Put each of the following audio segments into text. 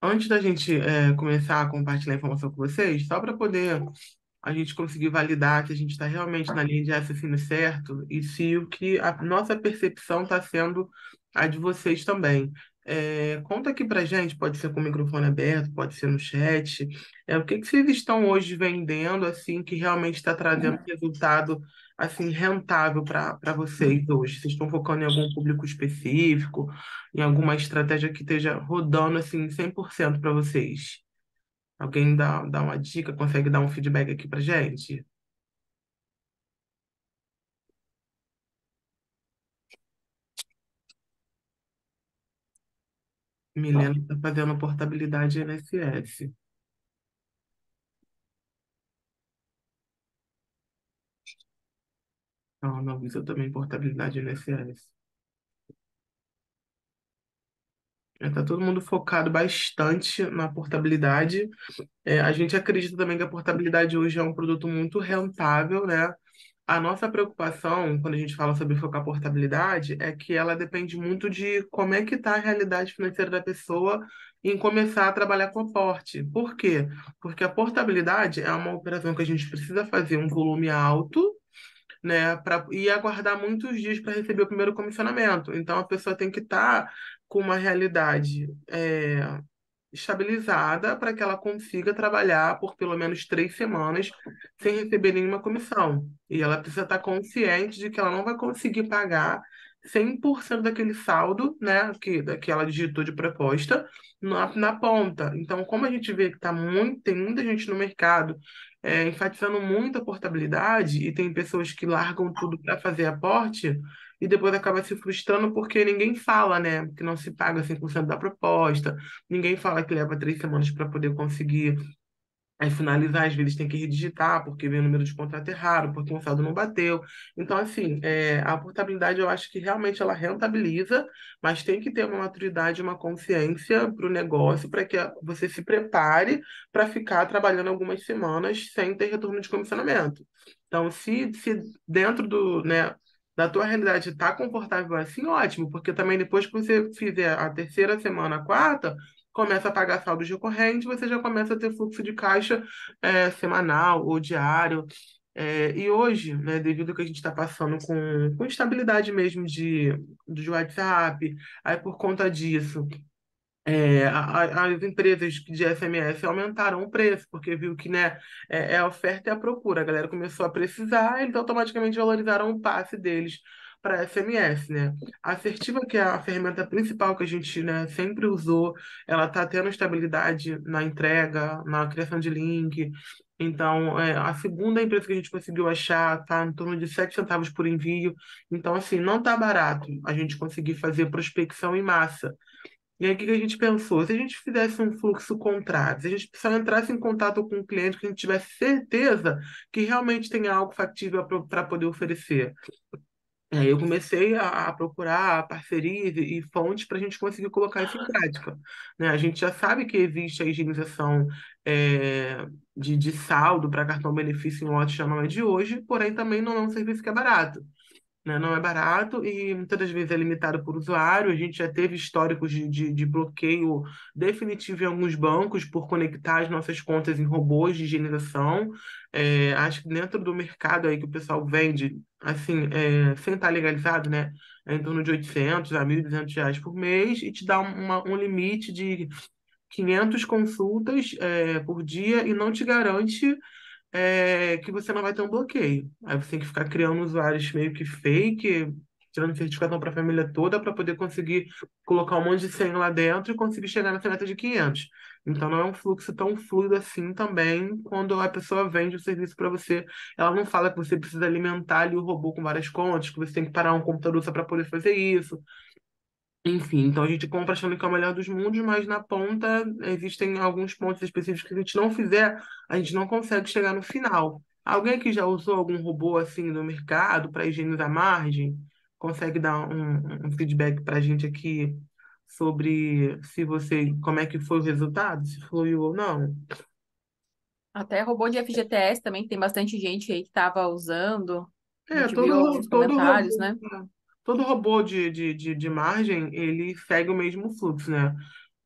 Antes da gente é, começar a compartilhar a informação com vocês, só para poder a gente conseguir validar se a gente está realmente na linha de raciocínio certo e se o que a nossa percepção está sendo a de vocês também. É, conta aqui para gente, pode ser com o microfone aberto, pode ser no chat. É, o que que vocês estão hoje vendendo assim que realmente está trazendo uhum. resultado assim rentável para vocês hoje? Vocês estão focando em algum público específico, em alguma estratégia que esteja rodando assim 100% para vocês? Alguém dá, dá uma dica, consegue dar um feedback aqui para gente? Milena está fazendo portabilidade NSS. Não, não, isso também portabilidade NSS. Está todo mundo focado bastante na portabilidade. É, a gente acredita também que a portabilidade hoje é um produto muito rentável, né? A nossa preocupação, quando a gente fala sobre focar portabilidade, é que ela depende muito de como é que está a realidade financeira da pessoa em começar a trabalhar com aporte. Por quê? Porque a portabilidade é uma operação que a gente precisa fazer um volume alto, né, para e aguardar muitos dias para receber o primeiro comissionamento. Então, a pessoa tem que estar tá com uma realidade é, estabilizada para que ela consiga trabalhar por pelo menos três semanas sem receber nenhuma comissão. E ela precisa estar consciente de que ela não vai conseguir pagar 100% daquele saldo né, que, que ela digitou de proposta na, na ponta. Então, como a gente vê que tá muito, tem muita gente no mercado é, enfatizando muito a portabilidade e tem pessoas que largam tudo para fazer aporte, e depois acaba se frustrando porque ninguém fala, né? Que não se paga 100% da proposta, ninguém fala que leva três semanas para poder conseguir aí é, finalizar, às vezes tem que redigitar, porque vem o número de contrato errado, porque o saldo não bateu. Então, assim, é, a portabilidade eu acho que realmente ela rentabiliza, mas tem que ter uma maturidade, uma consciência para o negócio, para que você se prepare para ficar trabalhando algumas semanas sem ter retorno de comissionamento. Então, se, se dentro do, né, da tua realidade tá confortável assim, ótimo, porque também depois que você fizer a terceira semana, a quarta, começa a pagar saldos recorrentes, você já começa a ter fluxo de caixa é, semanal ou diário. É, e hoje, né, devido ao que a gente está passando com, com instabilidade mesmo de, de WhatsApp, aí por conta disso, é, a, as empresas de SMS aumentaram o preço, porque viu que né, é, é a oferta e a procura. A galera começou a precisar, eles automaticamente valorizaram o passe deles para SMS, né? A assertiva, que é a ferramenta principal que a gente né, sempre usou, ela está tendo estabilidade na entrega, na criação de link. Então, é, a segunda empresa que a gente conseguiu achar está em torno de 7 centavos por envio. Então, assim, não está barato a gente conseguir fazer prospecção em massa. E aí, o que, a gente pensou? Se a gente fizesse um fluxo contrário, se a gente só entrasse em contato com um cliente que a gente tivesse certeza que realmente tem algo factível para poder oferecer. E aí eu comecei a, a procurar parcerias e, e fontes para a gente conseguir colocar isso em prática. Né? A gente já sabe que existe a higienização é, de, de saldo para cartão benefício em já não é de hoje, porém também não é um serviço que é barato né? não é barato e muitas das vezes é limitado por usuário. A gente já teve históricos de, de, de bloqueio definitivo em alguns bancos por conectar as nossas contas em robôs de higienização. É, acho que dentro do mercado aí que o pessoal vende, assim, é, sem estar legalizado, né? É em torno de 800 a 1.200 reais por mês e te dá uma, um limite de 500 consultas é, por dia e não te garante é, que você não vai ter um bloqueio. Aí você tem que ficar criando usuários meio que fake, tirando certificação para a família toda para poder conseguir colocar um monte de senha lá dentro e conseguir chegar nessa meta de 500. Então não é um fluxo tão fluido assim também quando a pessoa vende o serviço para você. Ela não fala que você precisa alimentar ali o robô com várias contas, que você tem que parar um computador só para poder fazer isso, enfim, então a gente compra achando que é o melhor dos mundos, mas na ponta existem alguns pontos específicos que a gente não fizer, a gente não consegue chegar no final. Alguém que já usou algum robô assim no mercado para higienizar margem, consegue dar um, um feedback para a gente aqui sobre se você, como é que foi o resultado, se fluiu ou não? Até robô de FGTS também, tem bastante gente aí que estava usando. É, todo, todo, robô, né? todo robô de, de, de, de margem, ele segue o mesmo fluxo, né?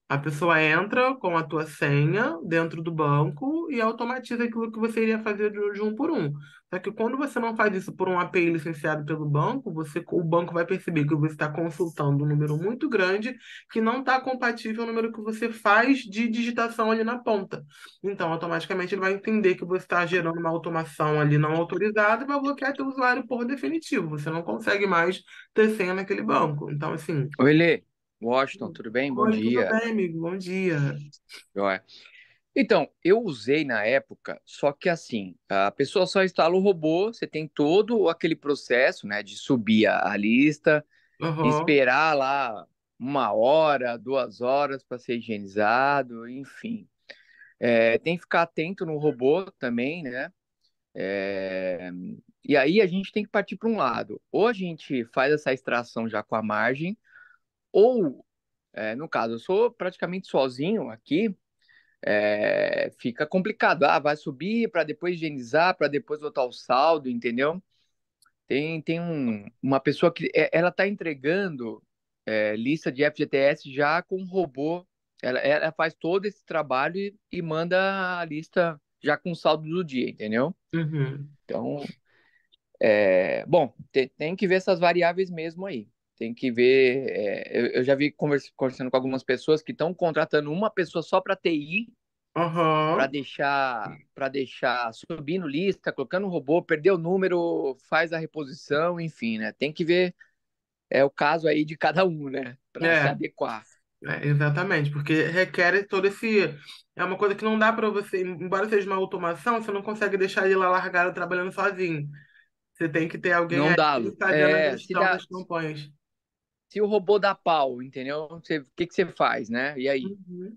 A pessoa entra com a tua senha dentro do banco, e automatiza aquilo que você iria fazer de, de um por um. Só que quando você não faz isso por um API licenciado pelo banco, você, o banco vai perceber que você está consultando um número muito grande que não está compatível o número que você faz de digitação ali na ponta. Então, automaticamente ele vai entender que você está gerando uma automação ali não autorizada e vai bloquear teu usuário por definitivo. Você não consegue mais ter senha naquele banco. Então, assim. Oi, Lê. Washington, tudo bem? Bom dia. Tudo bem, amigo. Bom dia. Joia. Então, eu usei na época, só que assim, a pessoa só instala o robô, você tem todo aquele processo, né, de subir a, lista, uhum. esperar lá uma hora, duas horas para ser higienizado, enfim. É, tem que ficar atento no robô também, né? É, e aí a gente tem que partir para um lado. Ou a gente faz essa extração já com a margem, ou, é, no caso, eu sou praticamente sozinho aqui, é, fica complicado. Ah, vai subir para depois higienizar, para depois botar o saldo, entendeu? Tem, tem um, uma pessoa que eh, ela está entregando é, lista de FGTS já com robô. Ela, ela faz todo esse trabalho e, e, manda a lista já com saldo do dia, entendeu? Uhum. Então, é, bom, tem, tem que ver essas variáveis mesmo aí. Tem que ver. É, eu, eu, já vi conversando com algumas pessoas que estão contratando uma pessoa só para TI, uhum. para deixar, para deixar subindo lista, colocando um robô, perdeu o número, faz a reposição, enfim, né? Tem que ver é o caso aí de cada um, né? Para é. se adequar. É, exatamente, porque requer todo esse. É uma coisa que não dá para você. Embora seja uma automação, você não consegue deixar ele lá largado trabalhando sozinho. Você tem que ter alguém que está é, as campanhas se o robô dá pau, entendeu? O que, que você faz, né? E aí? Uhum.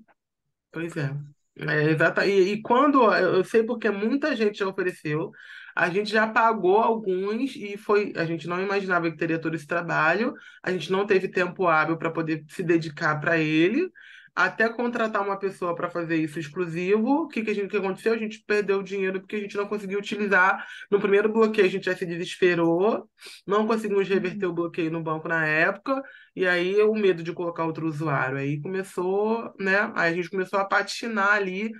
Pois é. É, exata. E, e, quando eu sei porque muita gente já ofereceu, a gente já pagou alguns e foi. A gente não imaginava que teria todo esse trabalho, a gente não teve tempo hábil para poder se dedicar para ele até contratar uma pessoa para fazer isso exclusivo, o que, que, a gente, que aconteceu? A gente perdeu o dinheiro porque a gente não conseguiu utilizar. No primeiro bloqueio, a gente já se desesperou, não conseguimos reverter uhum. o bloqueio no banco na época, e aí o medo de colocar outro usuário. Aí começou, né? Aí a gente começou a patinar ali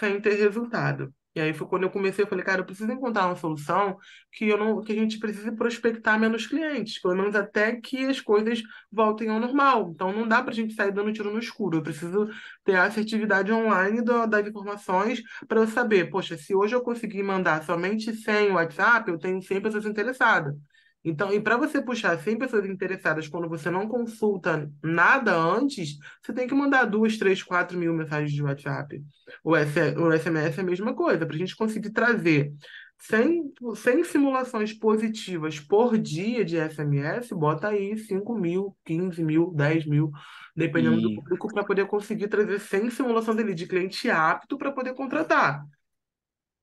sem ter resultado. E aí foi quando eu comecei, eu falei, cara, eu preciso encontrar uma solução que eu não, que a gente precise prospectar menos clientes, pelo menos até que as coisas voltem ao normal. Então não dá para a gente sair dando tiro no escuro. Eu preciso ter a assertividade online do, das informações para eu saber, poxa, se hoje eu conseguir mandar somente 100 WhatsApp, eu tenho 100 pessoas interessadas. Então, e para você puxar 100 pessoas interessadas quando você não consulta nada antes, você tem que mandar duas, três, quatro mil mensagens de WhatsApp. O, SMS é a mesma coisa. Para a gente conseguir trazer 100, 100 simulações positivas por dia de SMS, bota aí 5 mil, 15 mil, 10 mil, dependendo e... do público, para poder conseguir trazer 100 simulações ali de cliente apto para poder contratar.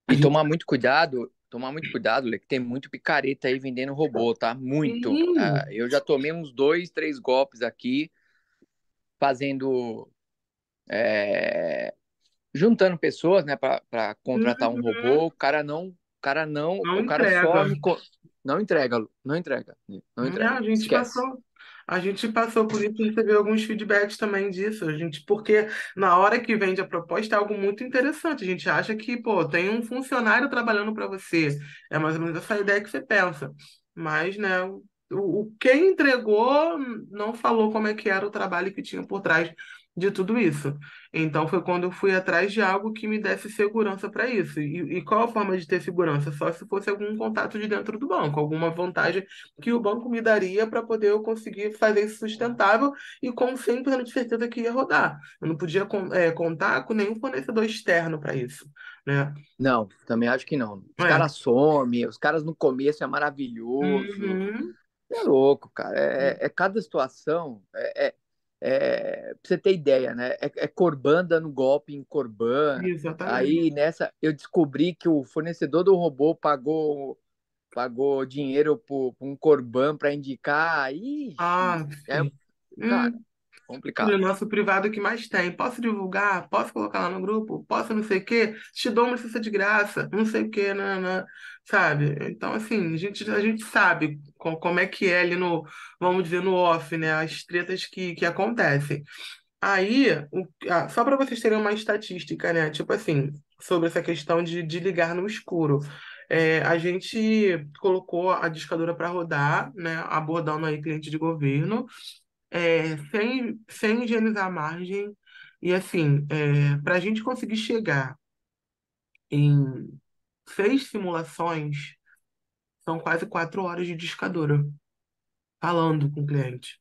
E tomar muito cuidado tomar muito cuidado, que tem muito picareta aí vendendo robô, tá? Muito. Ah, eu já tomei uns dois, três golpes aqui, fazendo. É, juntando pessoas, né, para contratar um uhum. robô. O cara não. O cara não. não o cara entrega. só. não entrega, não entrega. Não entrega. Não, a gente Esquece. passou. A gente passou por isso e recebeu alguns feedbacks também disso, a gente, porque na hora que vende a proposta é algo muito interessante. A gente acha que, pô, tem um funcionário trabalhando para você. É mais ou menos essa ideia que você pensa. Mas, né, o, o quem entregou não falou como é que era o trabalho que tinha por trás de tudo isso. Então foi quando eu fui atrás de algo que me desse segurança para isso. E, e, qual a forma de ter segurança? Só se fosse algum contato de dentro do banco, alguma vantagem que o banco me daria para poder eu conseguir fazer isso sustentável e com 100% de certeza que ia rodar. Eu não podia é, contar com nenhum fornecedor externo para isso. Né? Não, também acho que não. Os é. caras somem, os caras no começo é maravilhoso. Uhum. É louco, cara. É, é, é cada situação. É, é é, pra você ter ideia, né? É, é Corban dando golpe em Corban. Exatamente. Aí nessa eu descobri que o fornecedor do robô pagou pagou dinheiro para um Corban para indicar. Aí ah, é cara, hum, complicado. O nosso privado que mais tem. Posso divulgar? Posso colocar lá no grupo? Posso não sei o quê? Te dou uma licença de graça, não sei o quê, né? sabe? Então, assim, a gente, a gente sabe como é que é ali no, vamos dizer, no off, né? As tretas que, que acontecem. Aí, o, ah, só para vocês terem uma estatística, né? Tipo assim, sobre essa questão de, de ligar no escuro. É, a gente colocou a discadora para rodar, né? Abordando aí cliente de governo, é, sem, sem higienizar a margem. E assim, é, para a gente conseguir chegar em seis simulações, são quase quatro horas de discadora, falando com o cliente.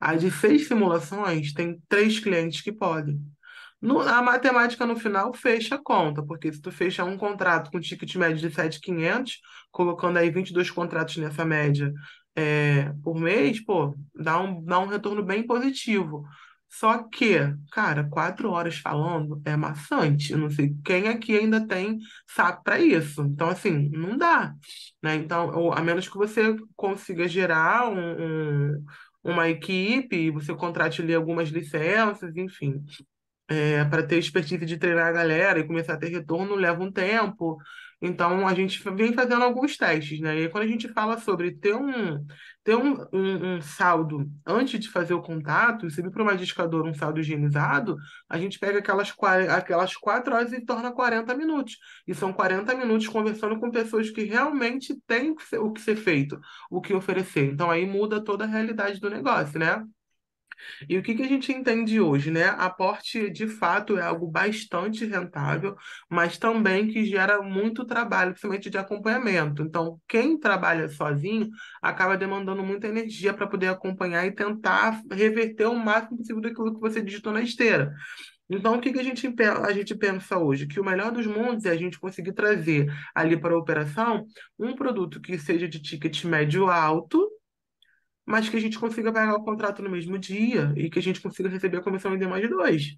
Aí de seis simulações, tem três clientes que podem. No, a matemática no final fecha a conta, porque se tu fechar um contrato com ticket médio de 7,500, colocando aí 22 contratos nessa média é, por mês, pô, dá um, dá um retorno bem positivo. Só que, cara, quatro horas falando é maçante. Eu não sei quem aqui ainda tem saco para isso. Então, assim, não dá. Né? Então, ou, a menos que você consiga gerar um, um, uma equipe, você contrate ali algumas licenças, enfim. É, para ter expertise de treinar a galera e começar a ter retorno leva um tempo. Então, a gente vem fazendo alguns testes, né? E aí, quando a gente fala sobre ter um, ter um, um, um, saldo, antes de fazer o contato, vir para uma discadora um saldo higienizado, a gente pega aquelas, aquelas 4 horas e torna 40 minutos. E são 40 minutos conversando com pessoas que realmente têm o que ser feito, o que oferecer. Então aí muda toda a realidade do negócio, né? E o que, que a gente entende hoje, né? Aporte, de fato, é algo bastante rentável, mas também que gera muito trabalho, principalmente de acompanhamento. Então, quem trabalha sozinho acaba demandando muita energia para poder acompanhar e tentar reverter o máximo possível daquilo que você digitou na esteira. Então, o que, que a, gente, a gente pensa hoje? Que o melhor dos mundos é a gente conseguir trazer ali para a operação um produto que seja de ticket médio alto, mas que a gente consiga pagar o contrato no mesmo dia e que a gente consiga receber a comissão em D mais dois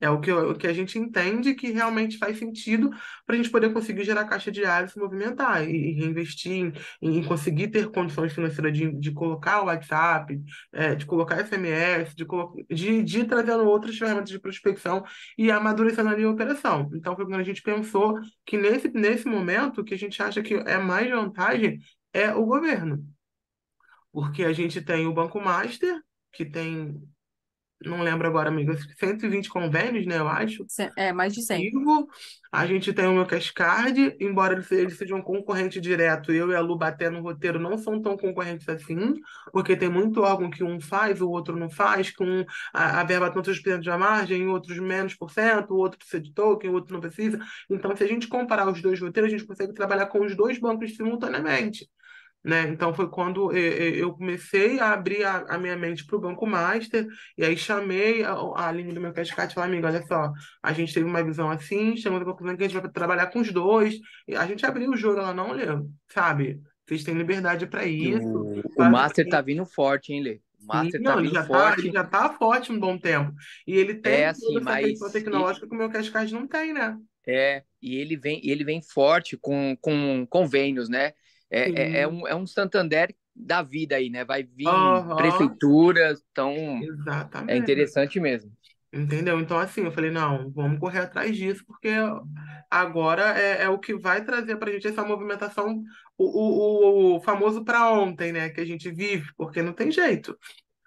É o que, o que a gente entende que realmente faz sentido para a gente poder conseguir gerar caixa diária, se movimentar e, e reinvestir, em, em, conseguir ter condições financeiras de, de colocar o WhatsApp, é, de colocar SMS, de, de, de trazendo outras ferramentas de prospecção e amadurecendo ali a operação. Então, foi quando a gente pensou que nesse, nesse momento, o que a gente acha que é mais vantagem é o governo porque a gente tem o Banco Master, que tem, não lembro agora, amigo, 120 convênios, né, eu acho. É, mais de 100. A gente tem o meu Cash Card embora eles ele sejam um concorrente direto, eu e a Lu batendo no roteiro não são tão concorrentes assim, porque tem muito órgão que um faz, o outro não faz, que um, a, a verba tantos por cento da margem, outros menos por cento, o outro precisa de token, o outro não precisa. Então, se a gente comparar os dois roteiros, a gente consegue trabalhar com os dois bancos simultaneamente. Né? Então foi quando eh, eh, eu comecei a abrir a, minha mente para o Banco Master, e aí chamei a, linha Aline do meu Cascate e falei, amiga, olha só, a gente teve uma visão assim, chegamos a conclusão que a gente vai trabalhar com os dois, e a gente abriu o jogo, ela não Lê, sabe? Vocês têm liberdade para isso. O, Master que... tá assim vindo forte, hein, Lê? O Master sim, tá vindo já tá, forte. Tá, já tá forte um bom tempo. E ele tem é, assim, essa tecnológica e... que o meu Cash Card não tem, né? É, e ele vem, ele vem forte com, com convênios, né? É, é, é, um, é um Santander da vida aí, né? Vai vir uhum. prefeituras, então é Exatamente. é interessante mesmo. Entendeu? Então, assim, eu falei, não, vamos correr atrás disso, porque agora é, é o que vai trazer para a gente essa movimentação, o, o, o famoso para ontem, né? Que a gente vive, porque não tem jeito.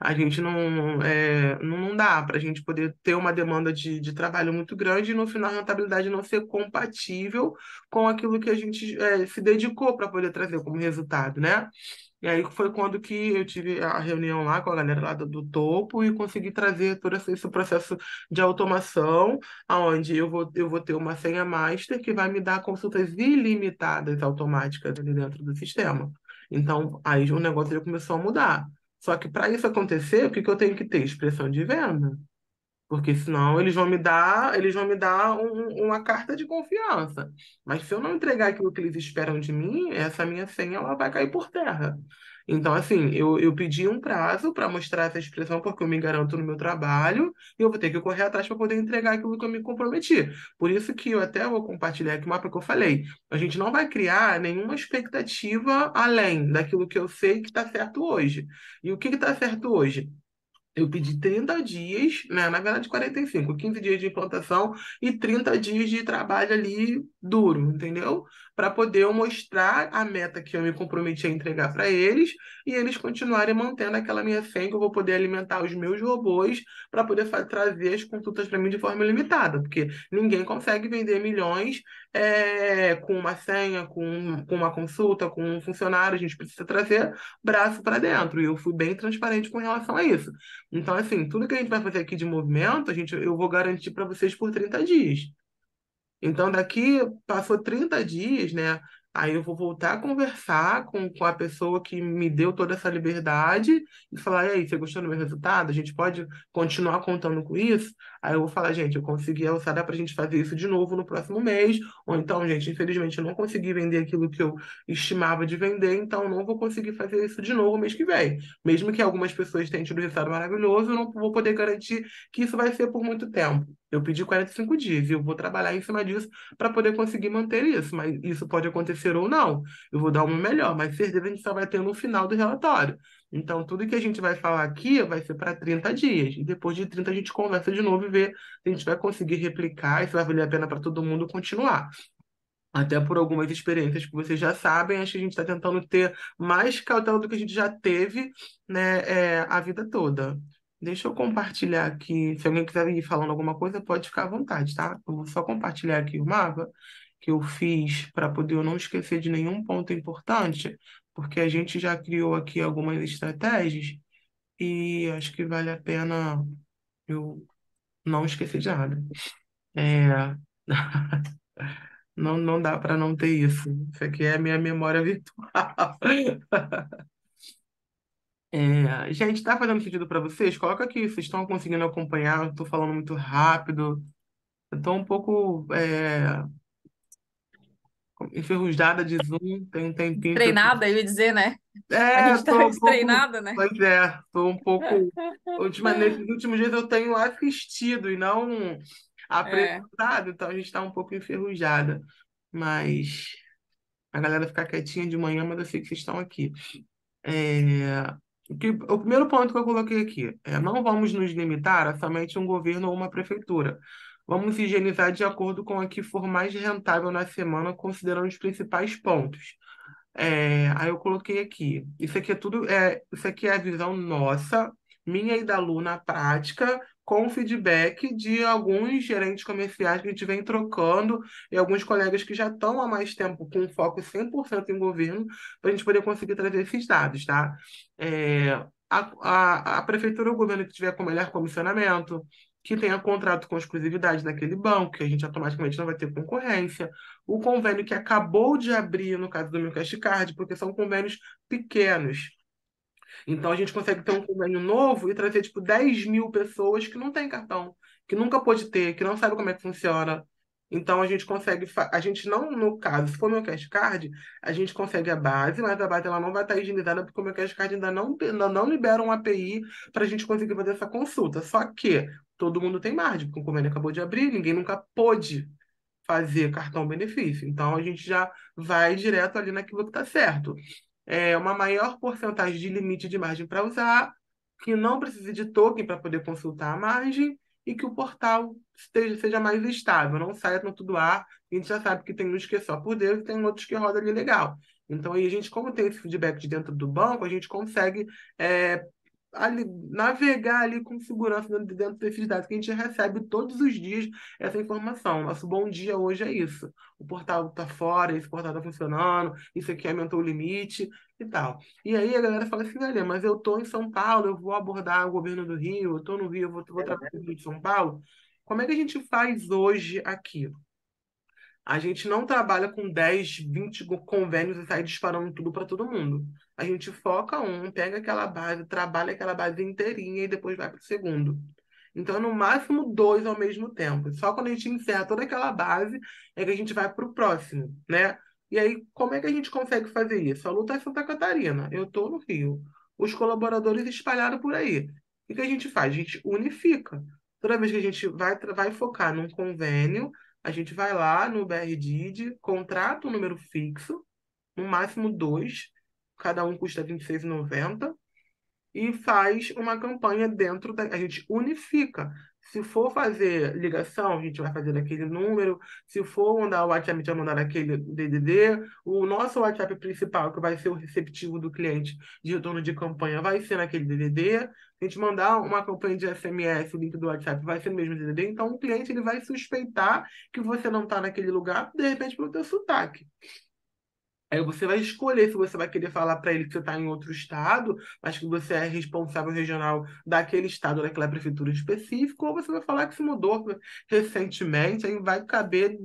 A gente não, é, não dá para a gente poder ter uma demanda de, de trabalho muito grande e, no final, a rentabilidade não ser compatível com aquilo que a gente é, se dedicou para poder trazer como resultado, né? E aí foi quando que eu tive a reunião lá com a galera lá do, do topo e consegui trazer todo esse, esse, processo de automação, onde eu vou, eu vou ter uma senha master que vai me dar consultas ilimitadas automáticas ali dentro do sistema. Então, aí o negócio já começou a mudar. Só que para isso acontecer, o que, que eu tenho que ter? Expressão de venda. Porque senão eles vão me dar, eles vão me dar um, uma carta de confiança. Mas se eu não entregar aquilo que eles esperam de mim, essa minha senha ela vai cair por terra. Então, assim, eu, eu pedi um prazo para mostrar essa expressão, porque eu me garanto no meu trabalho e eu vou ter que correr atrás para poder entregar aquilo que eu me comprometi. Por isso que eu até vou compartilhar aqui o mapa que eu falei. A gente não vai criar nenhuma expectativa além daquilo que eu sei que está certo hoje. E o que está certo hoje? Eu pedi 30 dias, né? na verdade 45, 15 dias de implantação e 30 dias de trabalho ali duro, entendeu? para poder eu mostrar a meta que eu me comprometi a entregar para eles e eles continuarem mantendo aquela minha fé que eu vou poder alimentar os meus robôs para poder trazer as consultas para mim de forma limitada, porque ninguém consegue vender milhões é, com uma senha, com, com uma consulta, com um funcionário, a gente precisa trazer braço para dentro. E eu fui bem transparente com relação a isso. Então, assim, tudo que a gente vai fazer aqui de movimento, a gente, eu vou garantir para vocês por 30 dias. Então, daqui passou 30 dias, né? Aí eu vou voltar a conversar com, com a pessoa que me deu toda essa liberdade e falar: e aí, você gostou do meu resultado? A gente pode continuar contando com isso? Aí eu vou falar: gente, eu consegui alçar, dá para a gente fazer isso de novo no próximo mês. Ou então, gente, infelizmente eu não consegui vender aquilo que eu estimava de vender, então não vou conseguir fazer isso de novo mês que vem. Mesmo que algumas pessoas tenham tido um resultado maravilhoso, eu não vou poder garantir que isso vai ser por muito tempo. Eu pedi 45 dias e eu vou trabalhar em cima disso para poder conseguir manter isso. Mas isso pode acontecer ou não. Eu vou dar um melhor, mas certeza a gente só vai ter no final do relatório. Então, tudo que a gente vai falar aqui vai ser para 30 dias. E depois de 30, a gente conversa de novo e vê se a gente vai conseguir replicar e se vai valer a pena para todo mundo continuar. Até por algumas experiências que vocês já sabem, acho que a gente está tentando ter mais cautela do que a gente já teve né, é, a vida toda. Deixa eu compartilhar aqui. Se alguém quiser ir falando alguma coisa, pode ficar à vontade, tá? Eu vou só compartilhar aqui o mapa que eu fiz para poder eu não esquecer de nenhum ponto importante, porque a gente já criou aqui algumas estratégias e acho que vale a pena eu não esquecer de nada. É... Não, não dá para não ter isso. Isso aqui é a minha memória virtual. É, gente, está fazendo sentido para vocês? Coloca aqui, vocês estão conseguindo acompanhar? estou falando muito rápido, estou um pouco é, enferrujada de Zoom, tem um tempinho. Treinada, eu ia dizer, né? É, estou tá um pouco, treinada, né? Pois é, estou um pouco. nesses últimos dias eu tenho assistido e não é. apresentado, então a gente está um pouco enferrujada. Mas a galera ficar quietinha de manhã, mas eu sei que vocês estão aqui. É, que o primeiro ponto que eu coloquei aqui é não vamos nos limitar a somente um governo ou uma prefeitura. Vamos higienizar de acordo com o que for mais rentável na semana, considerando os principais pontos. É, aí eu coloquei aqui. Isso aqui é tudo, é, isso aqui é a visão nossa, minha e da Lu na prática, com feedback de alguns gerentes comerciais que a gente vem trocando e alguns colegas que já estão há mais tempo com foco 100% em governo, para a gente poder conseguir trazer esses dados, tá? É, a, a, a prefeitura ou governo que tiver com melhor comissionamento, que tenha contrato com exclusividade naquele banco, que a gente automaticamente não vai ter concorrência. O convênio que acabou de abrir, no caso do meu Card, porque são convênios pequenos, então a gente consegue ter um convênio novo e trazer, tipo, 10 mil pessoas que não têm cartão, que nunca pôde ter, que não sabe como é que funciona. Então a gente consegue, a gente não, no caso, se for meu cash card, a gente consegue a base, mas a base ela não vai estar higienizada porque o meu cash card ainda não, ainda não libera um API para a gente conseguir fazer essa consulta. Só que todo mundo tem margem, porque o convênio acabou de abrir, ninguém nunca pôde fazer cartão benefício. Então a gente já vai direto ali naquilo que está certo é, uma maior porcentagem de limite de margem para usar, que não precise de token para poder consultar a margem e que o portal esteja, seja mais estável, não saia no tudo ar. A gente já sabe que tem uns que é só por Deus e tem outros que roda ali legal. Então, aí a gente, como tem esse feedback de dentro do banco, a gente consegue é, ali, navegar ali com segurança dentro, dentro do dados, que a gente recebe todos os dias essa informação. Nosso bom dia hoje é isso. O portal está fora, esse portal está funcionando, isso aqui aumentou o limite e tal. E aí a galera fala assim, olha, mas eu estou em São Paulo, eu vou abordar o governo do Rio, eu estou no Rio, eu vou, vou é, né? trabalhar no Rio de São Paulo. Como é que a gente faz hoje aqui? A gente não trabalha com 10, 20 convênios e sai disparando tudo para todo mundo. A gente foca um, pega aquela base, trabalha aquela base inteirinha e depois vai para o segundo. Então, é no máximo, dois ao mesmo tempo. Só quando a gente encerra toda aquela base é que a gente vai para o próximo, né? E aí, como é que a gente consegue fazer isso? A luta é Santa Catarina, eu estou no Rio. Os colaboradores espalhados por aí. O que a gente faz? A gente unifica. Toda vez que a gente vai, vai focar num convênio, a gente vai lá no BRDID, contrata um número fixo, no máximo dois, cada um custa R$ 26,90, e faz uma campanha dentro da. A gente unifica. Se for fazer ligação, a gente vai fazer naquele número. Se for mandar o WhatsApp, a gente vai mandar naquele DDD. O nosso WhatsApp principal, que vai ser o receptivo do cliente de retorno de campanha, vai ser naquele DDD. Se a gente mandar uma campanha de SMS, o link do WhatsApp vai ser no mesmo DDD. Então, o cliente ele vai suspeitar que você não está naquele lugar, de repente, pelo teu sotaque. Aí você vai escolher se você vai querer falar para ele que você está em outro estado, mas que você é responsável regional daquele estado, daquela prefeitura específica, ou você vai falar que se mudou recentemente, aí vai caber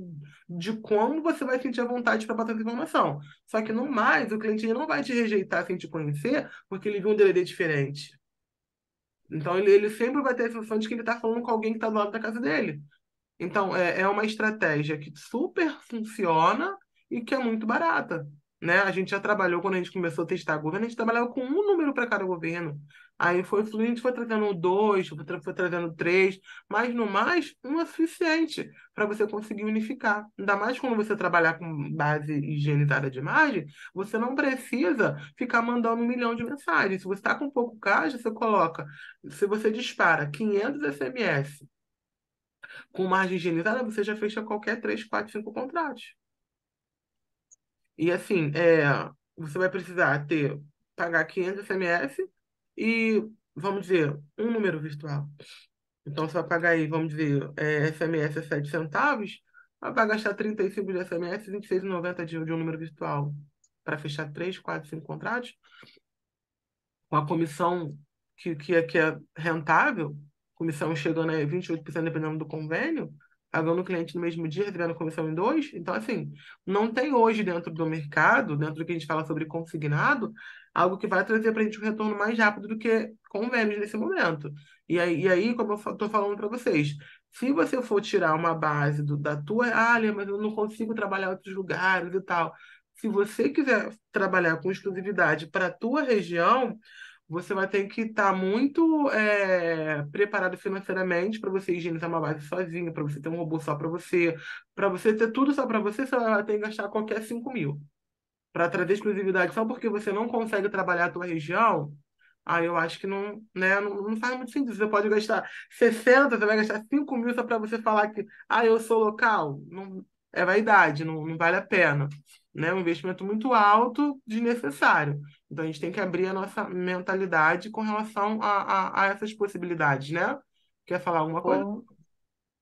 de como você vai sentir a vontade para passar essa informação. Só que no mais, o cliente não vai te rejeitar sem te conhecer, porque ele viu um DVD diferente. Então ele, ele sempre vai ter a sensação de que ele está falando com alguém que está do lado da casa dele. Então é, é uma estratégia que super funciona e que é muito barata. Né? A gente já trabalhou, quando a gente começou a testar governo, a gente trabalhava com um número para cada governo. Aí foi fluindo, foi trazendo dois, foi, tra foi trazendo três, mas no mais, um é suficiente para você conseguir unificar. Ainda mais quando você trabalhar com base higienizada de imagem, você não precisa ficar mandando um milhão de mensagens. Se você está com pouco caixa, você coloca, se você dispara 500 SMS com margem higienizada, você já fecha qualquer três, quatro, cinco contratos. E assim, é, você vai precisar ter, pagar 500 SMS e, vamos dizer, um número virtual. Então, você vai pagar aí, vamos dizer, é, SMS a 7 centavos, vai gastar 35 de SMS e 26,90 de, de um número virtual para fechar 3, 4, 5 contratos, com a comissão que, que, é, que é rentável, comissão chegando a 28% dependendo do convênio, aluno cliente no mesmo dia, recebendo comissão em dois. Então, assim, não tem hoje dentro do mercado, dentro do que a gente fala sobre consignado, algo que vai trazer para a gente um retorno mais rápido do que convênios nesse momento. E aí, e aí como eu estou falando para vocês, se você for tirar uma base do, da tua área, ah, mas eu não consigo trabalhar em outros lugares e tal, se você quiser trabalhar com exclusividade para a tua região, você vai ter que estar tá muito é, preparado financeiramente para você higienizar uma base sozinha, para você ter um robô só para você, para você ter tudo só para você, você vai ter que gastar qualquer 5 mil. Para trazer exclusividade só porque você não consegue trabalhar a tua região, aí eu acho que não, né, não, não faz muito sentido. Você pode gastar 60, você vai gastar 5 mil só para você falar que ah, eu sou local. Não, é vaidade, não, não vale a pena né? Um investimento muito alto, de necessário Então a gente tem que abrir a nossa mentalidade com relação a, a, a essas possibilidades, né? Quer falar alguma coisa? Uhum,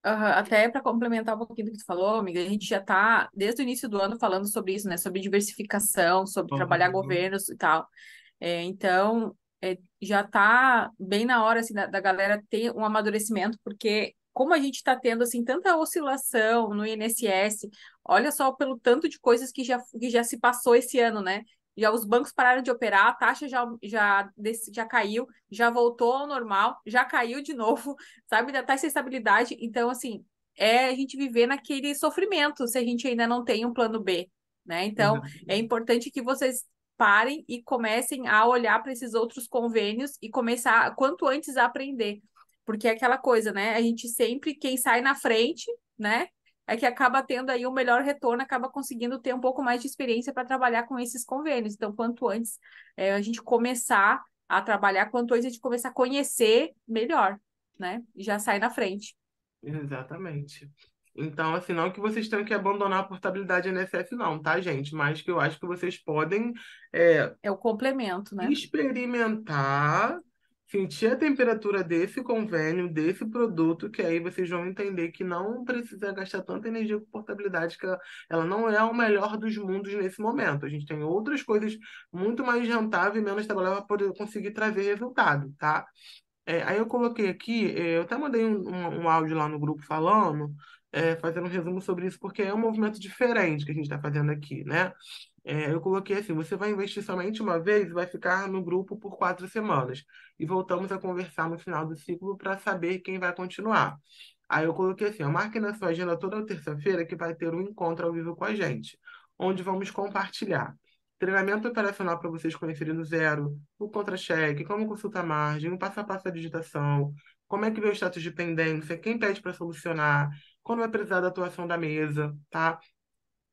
até para complementar um pouquinho do que tu falou, amiga, a gente já está desde o início do ano falando sobre isso, né? Sobre diversificação, sobre uhum. trabalhar governos e tal. É, então, é, já está bem na hora assim, da, da galera ter um amadurecimento, porque como a gente está tendo assim tanta oscilação no INSS, olha só pelo tanto de coisas que já, que já se passou esse ano, né? Já os bancos pararam de operar, a taxa já, já, já caiu, já voltou ao normal, já caiu de novo, sabe? Ainda está essa estabilidade. Então, assim, é a gente viver naquele sofrimento se a gente ainda não tem um plano B, né? Então, uhum. é importante que vocês parem e comecem a olhar para esses outros convênios e começar quanto antes a aprender porque é aquela coisa, né? A gente sempre, quem sai na frente, né? É que acaba tendo aí o um melhor retorno, acaba conseguindo ter um pouco mais de experiência para trabalhar com esses convênios. Então, quanto antes é, a gente começar a trabalhar, quanto antes a gente começar a conhecer, melhor, né? Já sai na frente. Exatamente. Então, assim, não que vocês tenham que abandonar a portabilidade NSF, não, tá, gente? Mas que eu acho que vocês podem. É, é o complemento, né? Experimentar sentir a temperatura desse convênio, desse produto, que aí vocês vão entender que não precisa gastar tanta energia com portabilidade, que ela não é o melhor dos mundos nesse momento. A gente tem outras coisas muito mais rentáveis e menos trabalhadas para poder conseguir trazer resultado, tá? É, aí eu coloquei aqui, é, eu até mandei um, um, um áudio lá no grupo falando, é, fazendo um resumo sobre isso, porque é um movimento diferente que a gente está fazendo aqui, né? É, eu coloquei assim: você vai investir somente uma vez e vai ficar no grupo por quatro semanas. E voltamos a conversar no final do ciclo para saber quem vai continuar. Aí eu coloquei assim: marque na sua agenda toda terça-feira que vai ter um encontro ao vivo com a gente, onde vamos compartilhar treinamento operacional para vocês conhecerem no zero, o contra-cheque, como consultar margem, o passo a passo da digitação, como é que vê o status de pendência, quem pede para solucionar, quando vai precisar da atuação da mesa, tá?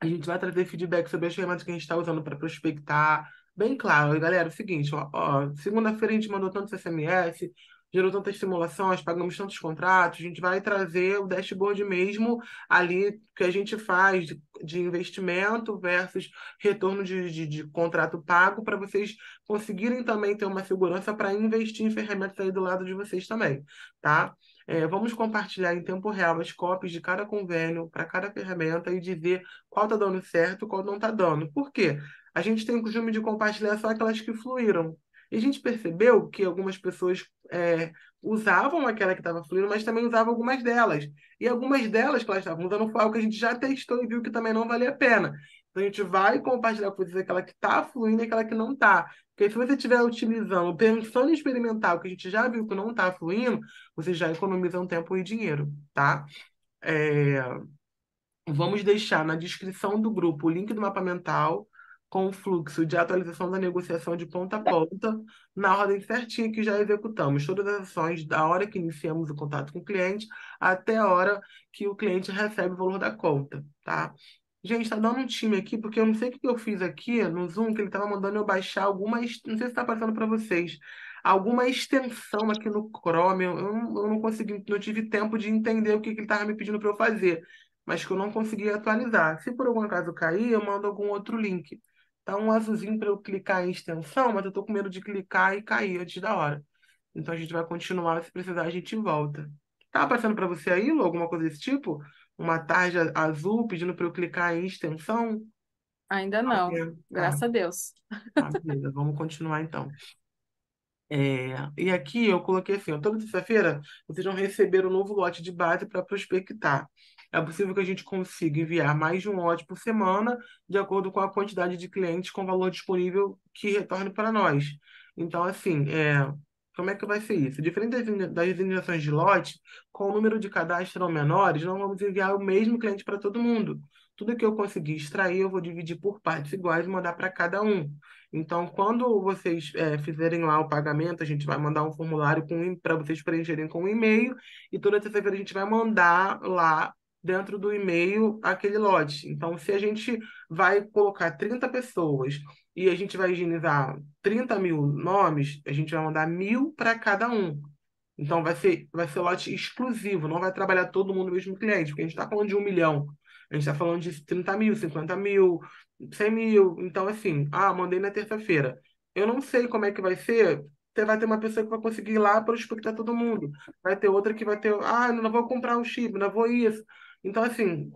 A gente vai trazer feedback sobre as ferramentas que a gente está usando para prospectar. Bem claro, galera, é o seguinte, ó, ó segunda-feira a gente mandou tantos SMS, gerou tantas simulações, pagamos tantos contratos, a gente vai trazer o dashboard mesmo ali que a gente faz de, de investimento versus retorno de, de, de contrato pago para vocês conseguirem também ter uma segurança para investir em ferramentas aí do lado de vocês também, tá? É, vamos compartilhar em tempo real as copies de cada convênio para cada ferramenta e dizer qual está dando certo qual não está dando. Por quê? A gente tem o costume de compartilhar só aquelas que fluíram. E a gente percebeu que algumas pessoas é, usavam aquela que estava fluindo, mas também usavam algumas delas. E algumas delas que elas estavam usando foi algo que a gente já testou e viu que também não valia a pena. Então a gente vai compartilhar com vocês aquela que está fluindo e aquela que não está. Porque se você estiver utilizando, pensando em experimentar o que a gente já viu que não está fluindo, você já economiza um tempo e dinheiro, tá? É... Vamos deixar na descrição do grupo o link do mapa mental com o fluxo de atualização da negociação de ponta a ponta, na ordem certinha que já executamos todas as ações, da hora que iniciamos o contato com o cliente até a hora que o cliente recebe o valor da conta, tá? Gente, tá dando um time aqui, porque eu não sei o que eu fiz aqui no Zoom, que ele tava mandando eu baixar alguma. Não sei se tá passando para vocês. Alguma extensão aqui no Chrome. Eu, eu, não, eu não consegui, não tive tempo de entender o que, que ele tava me pedindo para eu fazer, mas que eu não consegui atualizar. Se por algum acaso cair, eu mando algum outro link. Tá um azulzinho para eu clicar em extensão, mas eu tô com medo de clicar e cair antes da hora. Então a gente vai continuar, se precisar a gente volta. Tá passando para você aí, Lu, alguma coisa desse tipo? uma tarja azul pedindo para eu clicar em extensão? Ainda tá não, ah, graças a Deus. Tá vamos continuar então. É, e aqui eu coloquei assim, toda terça-feira vocês vão receber um novo lote de base para prospectar. É possível que a gente consiga enviar mais de um lote por semana, de acordo com a quantidade de clientes com valor disponível que retorne para nós. Então, assim, é, como é que vai ser isso? Diferente das, das de lote, com o número de cadastro menores, não vamos enviar o mesmo cliente para todo mundo. Tudo que eu conseguir extrair, eu vou dividir por partes iguais e mandar para cada um. Então, quando vocês é, fizerem lá o pagamento, a gente vai mandar um formulário para vocês preencherem com um e-mail e toda terça-feira a gente vai mandar lá dentro do e-mail aquele lote. Então, se a gente vai colocar 30 pessoas e a gente vai higienizar 30 mil nomes, a gente vai mandar mil para cada um. Então vai ser, vai ser lote exclusivo, não vai trabalhar todo mundo no mesmo cliente, porque a gente está falando de um milhão. A gente está falando de 30 mil, 50 mil, 100 mil. Então, assim, ah, mandei na terça-feira. Eu não sei como é que vai ser. Você vai ter uma pessoa que vai conseguir ir lá para prospectar todo mundo. Vai ter outra que vai ter, ah, não vou comprar um chip, não vou isso. Então, assim,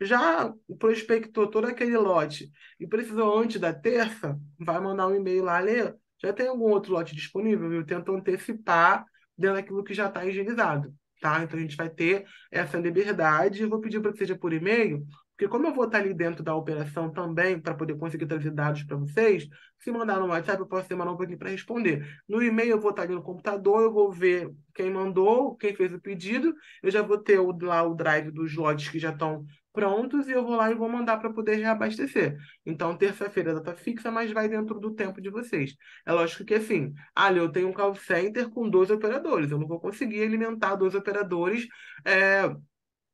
já prospectou todo aquele lote e precisou antes da terça, vai mandar um e-mail lá, Lê, já tem algum outro lote disponível, viu? Tenta antecipar dentro daquilo que já está higienizado, tá? Então, a gente vai ter essa liberdade. Eu vou pedir para que seja por e-mail, porque como eu vou estar ali dentro da operação também para poder conseguir trazer dados para vocês, se mandar no WhatsApp eu posso demorar um pouquinho para responder. No e-mail eu vou estar ali no computador, eu vou ver quem mandou, quem fez o pedido, eu já vou ter o, lá o drive dos lotes que já estão prontos e eu vou lá e vou mandar para poder reabastecer. Então, terça-feira data fixa, mas vai dentro do tempo de vocês. É lógico que assim, ali eu tenho um call center com 12 operadores, eu não vou conseguir alimentar 12 operadores é,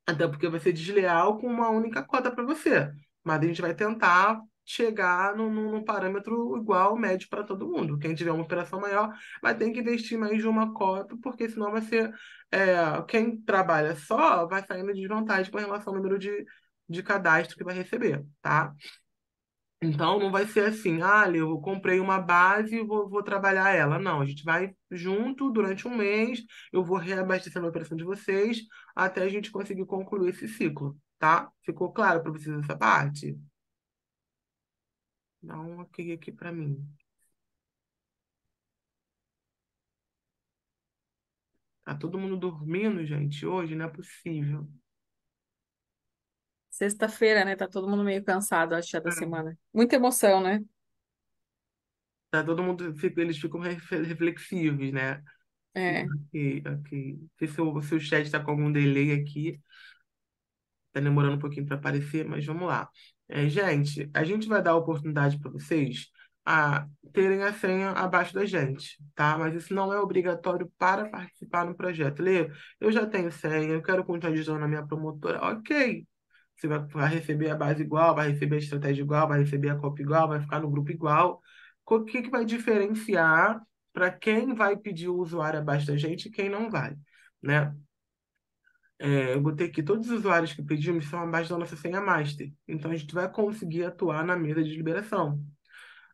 até porque vai ser desleal com uma única cota para você. Mas a gente vai tentar chegar num, num parâmetro igual, médio para todo mundo. Quem tiver uma operação maior vai ter que investir mais de uma cota, porque senão vai ser. É, quem trabalha só vai saindo de desvantagem com relação ao número de, de cadastro que vai receber, tá? Então não vai ser assim, ah, eu comprei uma base e vou, vou, trabalhar ela. Não, a gente vai junto durante um mês, eu vou reabastecendo a operação de vocês até a gente conseguir concluir esse ciclo, tá? Ficou claro para vocês essa parte? Dá um ok aqui para mim. Tá todo mundo dormindo, gente, hoje? Não é possível. Sexta-feira, né? Tá todo mundo meio cansado, acho, já da é. semana. Muita emoção, né? Tá, todo mundo, eles ficam reflexivos, né? É. Se se o chat está com algum delay aqui, tá demorando um pouquinho para aparecer, mas vamos lá. É, gente, a gente vai dar a oportunidade para vocês a terem a senha abaixo da gente, tá? Mas isso não é obrigatório para participar no projeto. Lê, eu já tenho senha, eu quero contar de na minha promotora. Ok, você vai, vai receber a base igual, vai receber a estratégia igual, vai receber a copa igual, vai ficar no grupo igual. O que, que vai diferenciar para quem vai pedir o usuário abaixo da gente e quem não vai, né? É, eu botei aqui, todos os usuários que pedimos são abaixo da nossa senha master. Então, a gente vai conseguir atuar na mesa de liberação.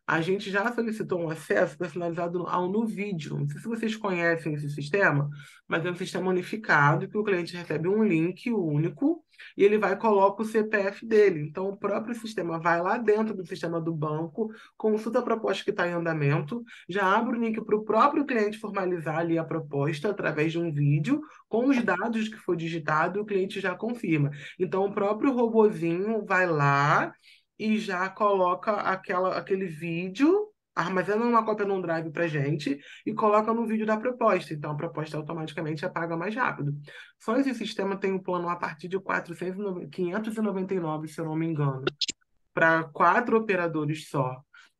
A gente já solicitou um acesso personalizado ao NuVideo. Não sei se vocês conhecem esse sistema, mas é um sistema unificado que o cliente recebe um link único e ele vai e coloca o CPF dele. Então, o próprio sistema vai lá dentro do sistema do banco, consulta a proposta que está em andamento, já abre o link para o próprio cliente formalizar ali a proposta através de um vídeo, com os dados que foi digitado, o cliente já confirma. Então, o próprio robozinho vai lá e já coloca aquela, aquele vídeo, armazena uma cópia num drive para gente e coloca no vídeo da proposta. Então, a proposta automaticamente é paga mais rápido. Só esse sistema tem um plano a partir de 400, 599, se eu não me engano, para quatro operadores só.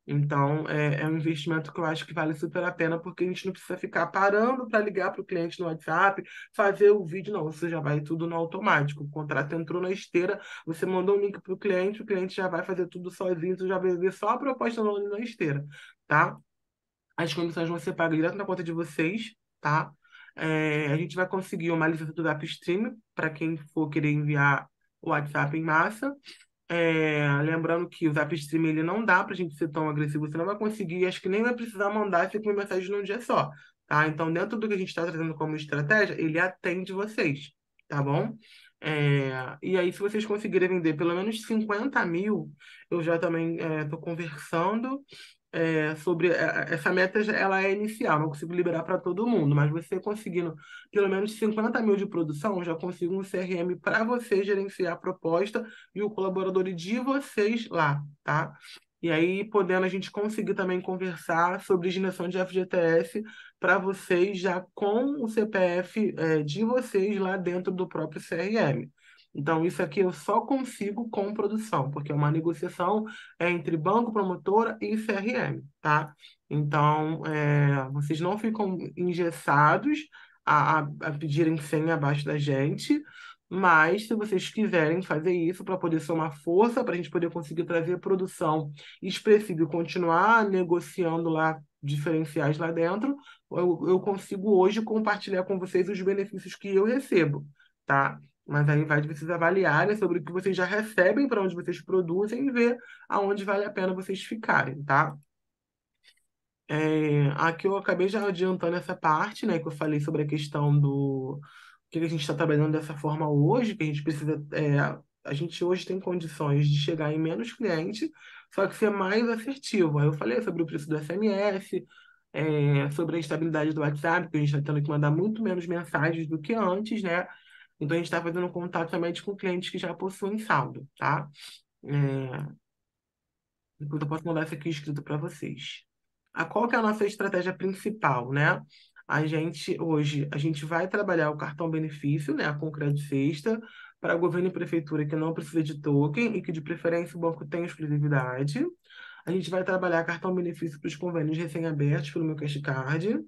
Então, é, é um investimento que eu acho que vale super a pena, porque a gente não precisa ficar parando para ligar para o cliente no WhatsApp, fazer o vídeo, não, você já vai tudo no automático. O contrato entrou na esteira, você mandou um link para o cliente, o cliente já vai fazer tudo sozinho, você já vai ver só a proposta na esteira, tá? As condições vão ser pagas direto na conta de vocês, tá? É, a gente vai conseguir uma licença do App Stream para quem for querer enviar o WhatsApp em massa. É, lembrando que o Zapstream ele não dá para a gente ser tão agressivo, você não vai conseguir, acho que nem vai precisar mandar 5 mil mensagens num dia só, tá? Então, dentro do que a gente está trazendo como estratégia, ele atende vocês, tá bom? É, e aí, se vocês conseguirem vender pelo menos 50 mil, eu já também estou é, conversando é, sobre é, é, essa meta ela é inicial, não consigo liberar para todo mundo, mas você conseguindo pelo menos 50 mil de produção, já consigo um CRM para você gerenciar a proposta e o colaborador de vocês lá, tá? E aí, podendo a gente conseguir também conversar sobre geração de FGTS para vocês já com o CPF é, de vocês lá dentro do próprio CRM. Então, isso aqui eu só consigo com produção, porque é uma negociação entre banco, promotora e CRM, tá? Então, é, vocês não ficam engessados a, a, a pedirem senha abaixo da gente, mas se vocês quiserem fazer isso para poder ser uma força, para a gente poder conseguir trazer produção expressiva e continuar negociando lá diferenciais lá dentro, eu, eu consigo hoje compartilhar com vocês os benefícios que eu recebo, tá? Mas aí vai de vocês avaliarem sobre o que vocês já recebem, para onde vocês produzem e ver aonde vale a pena vocês ficarem, tá? É, aqui eu acabei já adiantando essa parte, né, que eu falei sobre a questão do que a gente está trabalhando dessa forma hoje, que a gente precisa. É, a gente hoje tem condições de chegar em menos clientes, só que ser mais assertivo. Aí eu falei sobre o preço do SMS, é, sobre a estabilidade do WhatsApp, que a gente está tendo que mandar muito menos mensagens do que antes, né? Então, a gente está fazendo contato somente com clientes que já possuem saldo, tá? É... Depois eu posso mandar isso aqui escrito para vocês. A ah, qual que é a nossa estratégia principal, né? A gente, hoje, a gente vai trabalhar o cartão benefício, né? Com crédito sexta, para governo e prefeitura que não precisa de token e que, de preferência, o banco tem exclusividade. A gente vai trabalhar cartão benefício para os convênios recém-abertos pelo meu cash card.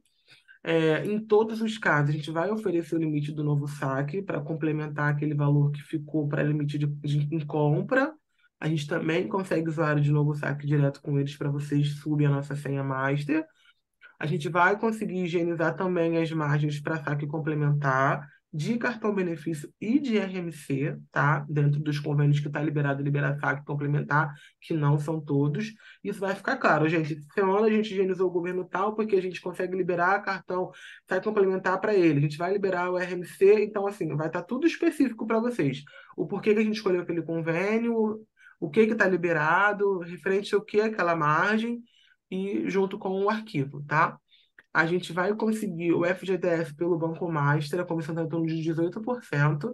É, em todos os casos, a gente vai oferecer o limite do novo saque para complementar aquele valor que ficou para limite de, de, em compra. A gente também consegue usuário de novo saque direto com eles para vocês subir a nossa senha master. A gente vai conseguir higienizar também as margens para saque complementar de cartão benefício e de RMC, tá? Dentro dos convênios que está liberado, liberar saque complementar, que não são todos. Isso vai ficar claro, gente. Semana a gente higienizou o governo tal, porque a gente consegue liberar cartão saque complementar para ele. A gente vai liberar o RMC, então, assim, vai estar tá tudo específico para vocês. O porquê que a gente escolheu aquele convênio, o que está liberado, referente ao que aquela margem, e junto com o arquivo, tá? a gente vai conseguir o FGTS pelo Banco Master, a comissão está em torno de 18%.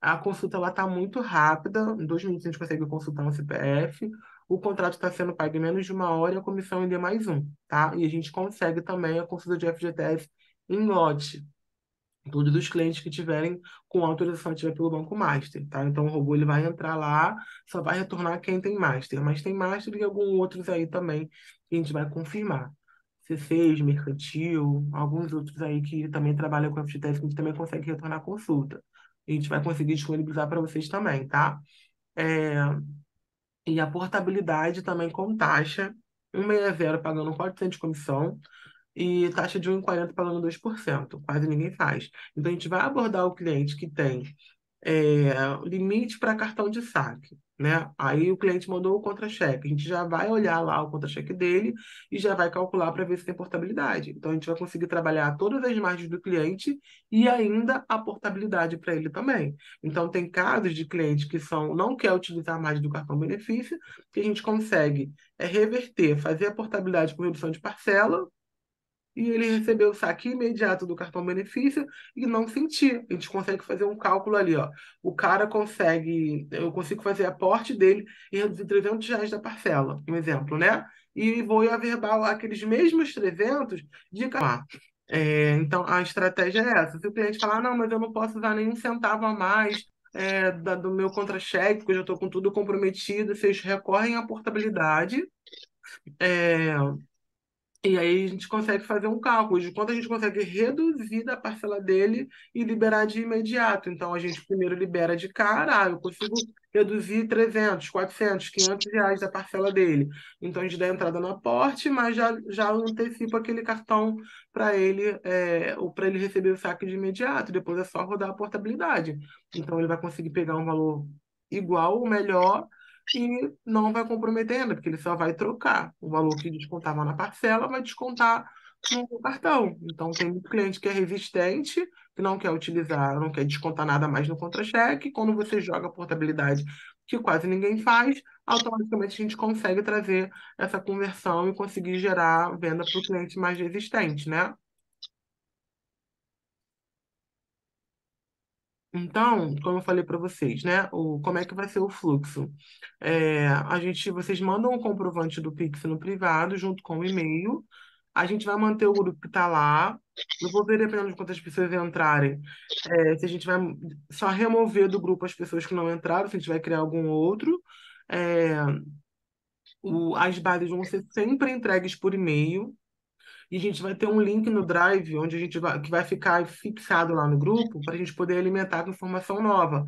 A consulta está muito rápida, em dois minutos a gente consegue consultar um CPF. O contrato está sendo pago em menos de uma hora e a comissão ainda é mais um, tá? E a gente consegue também a consulta de FGTS em lote. Todos os clientes que tiverem com autorização ativa pelo Banco Master, tá? Então o robô ele vai entrar lá, só vai retornar quem tem Master, mas tem Master e alguns outros aí também que a gente vai confirmar. C6, Mercantil, alguns outros aí que também trabalham com FGTS, que a gente também consegue retornar consulta. A gente vai conseguir disponibilizar para vocês também, tá? É... E a portabilidade também com taxa, 160 pagando 4% de comissão e taxa de 1,40 pagando 2%. Quase ninguém faz. Então, a gente vai abordar o cliente que tem é, limite para cartão de saque. Né? Aí o cliente mandou o contra-cheque. A gente já vai olhar lá o contra-cheque dele e já vai calcular para ver se tem portabilidade. Então a gente vai conseguir trabalhar todas as margens do cliente e ainda a portabilidade para ele também. Então tem casos de clientes que são não quer utilizar mais do cartão benefício, que a gente consegue é, reverter, fazer a portabilidade com redução de parcela, e ele recebeu o saque imediato do cartão benefício e não sentir. A gente consegue fazer um cálculo ali, ó. O cara consegue, eu consigo fazer aporte dele e reduzir 300 reais da parcela, um exemplo, né? E vou averbar lá aqueles mesmos 300 de cá. É, então, a estratégia é essa. Se o cliente falar, não, mas eu não posso usar nenhum centavo a mais é, da, do meu contra-cheque, porque eu já estou com tudo comprometido, vocês recorrem à portabilidade. É, e aí a gente consegue fazer um cálculo de quanto a gente consegue reduzir da parcela dele e liberar de imediato. Então a gente primeiro libera de cara, ah, eu consigo reduzir 300, 400, 500 reais da parcela dele. Então a gente dá entrada no aporte, mas já, já antecipa aquele cartão para ele, é, ou para ele receber o saque de imediato. Depois é só rodar a portabilidade. Então ele vai conseguir pegar um valor igual ou melhor e não vai comprometer ainda, porque ele só vai trocar o valor que descontava na parcela, vai descontar no cartão. Então, tem muito cliente que é resistente, que não quer utilizar, não quer descontar nada mais no contra-cheque. Quando você joga a portabilidade, que quase ninguém faz, automaticamente a gente consegue trazer essa conversão e conseguir gerar venda para o cliente mais resistente, né? Então, como eu falei para vocês, né? O, como é que vai ser o fluxo? É, a gente, vocês mandam um comprovante do Pix no privado, junto com o e-mail. A gente vai manter o grupo que está lá. Eu vou ver, dependendo de quantas pessoas entrarem, é, se a gente vai só remover do grupo as pessoas que não entraram, se a gente vai criar algum outro. É, o, as bases vão ser sempre entregues por e-mail. E a gente vai ter um link no Drive, onde a gente vai, que vai ficar fixado lá no grupo, para a gente poder alimentar com informação nova.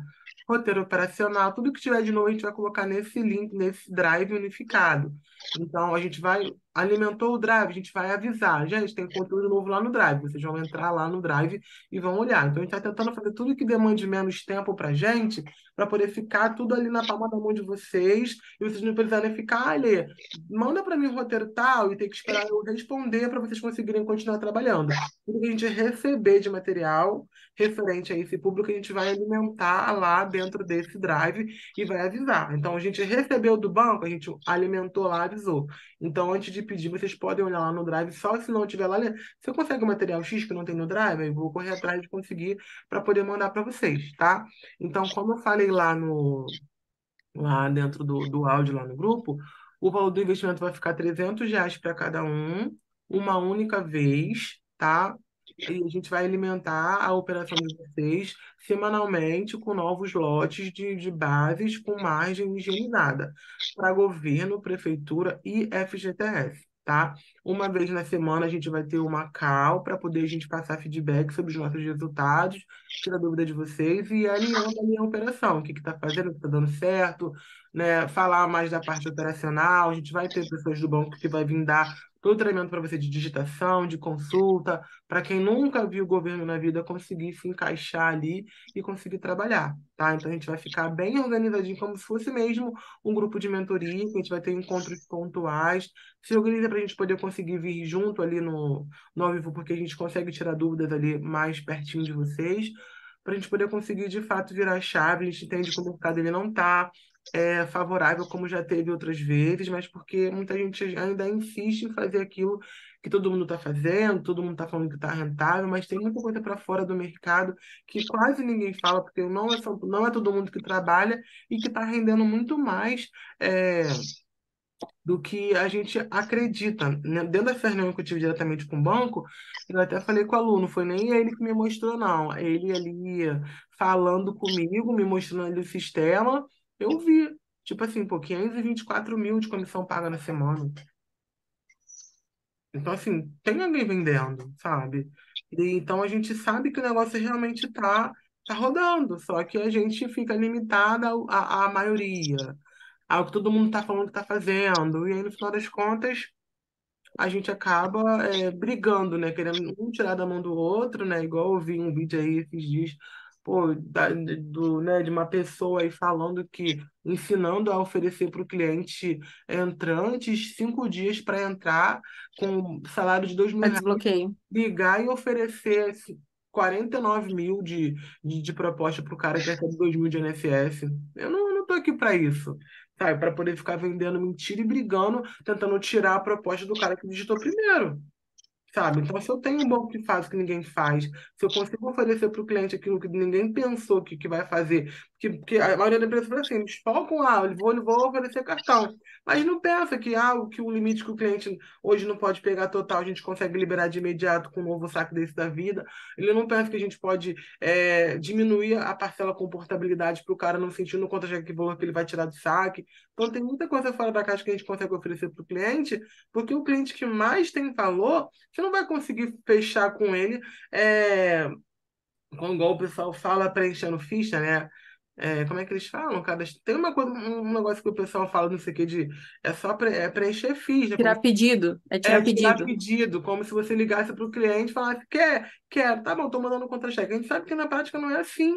Roteiro operacional, tudo que tiver de novo a gente vai colocar nesse link, nesse Drive unificado. Então, a gente vai alimentou o Drive, a gente vai avisar. Gente, tem conteúdo novo lá no Drive. Vocês vão entrar lá no Drive e vão olhar. Então, a gente está tentando fazer tudo que demande menos tempo para a gente, para poder ficar tudo ali na palma da mão de vocês. E vocês não precisarem ficar, ali manda para mim o um roteiro tal e tem que esperar eu responder para vocês conseguirem continuar trabalhando. Tudo que a gente receber de material referente a esse público, a gente vai alimentar lá dentro desse Drive e vai avisar. Então, a gente recebeu do banco, a gente alimentou lá, avisou. Então, antes de pedir, vocês podem olhar lá no Drive, só se não tiver lá, né? você consegue o material X que não tem no Drive? Eu vou correr atrás de conseguir para poder mandar para vocês, tá? Então, como eu falei lá no lá dentro do, do áudio, lá no grupo, o valor do investimento vai ficar 300 reais para cada um, uma única vez, tá? E a gente vai alimentar a operação de vocês semanalmente com novos lotes de, de bases com margem higienizada para governo, prefeitura e FGTS. Tá? Uma vez na semana a gente vai ter uma call para poder a gente passar feedback sobre os nossos resultados, tirar dúvida de vocês e alinhando a minha operação, o que está fazendo, o que está dando certo, né? falar mais da parte operacional, a gente vai ter pessoas do banco que vai vir dar todo o treinamento para você de digitação, de consulta, para quem nunca viu governo na vida conseguir se encaixar ali e conseguir trabalhar, tá? Então a gente vai ficar bem organizadinho, como se fosse mesmo um grupo de mentoria, que a gente vai ter encontros pontuais, se organiza para a gente poder conseguir vir junto ali no, no ao vivo, porque a gente consegue tirar dúvidas ali mais pertinho de vocês para a gente poder conseguir de fato virar a chave. A gente entende que o mercado ele não está é, favorável, como já teve outras vezes, mas porque muita gente ainda insiste em fazer aquilo que todo mundo está fazendo, todo mundo está falando que está rentável, mas tem muita coisa para fora do mercado que quase ninguém fala, porque não é, só, não é todo mundo que trabalha e que está rendendo muito mais. É, do que a gente acredita. Né, dentro da reunião que eu tive diretamente com o banco, eu até falei com o aluno, foi nem ele que me mostrou, não. Ele ali falando comigo, me mostrando ali o sistema, eu vi. Tipo assim, pô, 524 mil de comissão paga na semana. Então, assim, tem alguém vendendo, sabe? E, então a gente sabe que o negócio realmente tá, tá rodando, só que a gente fica limitada à, maioria, ao que todo mundo tá falando que tá fazendo. E aí, no final das contas, a gente acaba é, brigando, né? Querendo um tirar da mão do outro, né? Igual eu vi um vídeo aí esses dias pô, da, do, né, de uma pessoa aí falando que ensinando a oferecer para o cliente entrantes cinco dias para entrar com salário de dois mil reais, ligar e oferecer 49 mil de, de, de proposta para o cara que recebe 2 mil de NFS. Eu não, não tô aqui para isso, sabe? Para poder ficar vendendo mentira e brigando, tentando tirar a proposta do cara que digitou primeiro sabe? Então, se eu tenho um bom que faz que ninguém faz, se eu consigo oferecer para o cliente aquilo que ninguém pensou que, que vai fazer, que, porque a maioria da empresa fala assim, eles tocam ah, lá, vou, vou oferecer cartão. Mas não pensa que algo ah, que o limite que o cliente hoje não pode pegar total, a gente consegue liberar de imediato com um novo saque desse da vida. Ele não pensa que a gente pode é, diminuir a parcela comportabilidade para o cara não sentir no contra que valor que ele vai tirar do saque. Então tem muita coisa fora da caixa que a gente consegue oferecer para o cliente, porque o cliente que mais tem valor, você não vai conseguir fechar com ele. É, igual o pessoal fala preenchendo ficha, né? É, como é que eles falam, cara? Tem uma coisa, um negócio que o pessoal fala, não sei o que, de é só pre, é preencher ficha. É tirar como, pedido. É, é tirar é, pedido. Tirar pedido, como se você ligasse para o cliente e falasse, quer, quer, tá bom, tô mandando contra-cheque. A gente sabe que na prática não é assim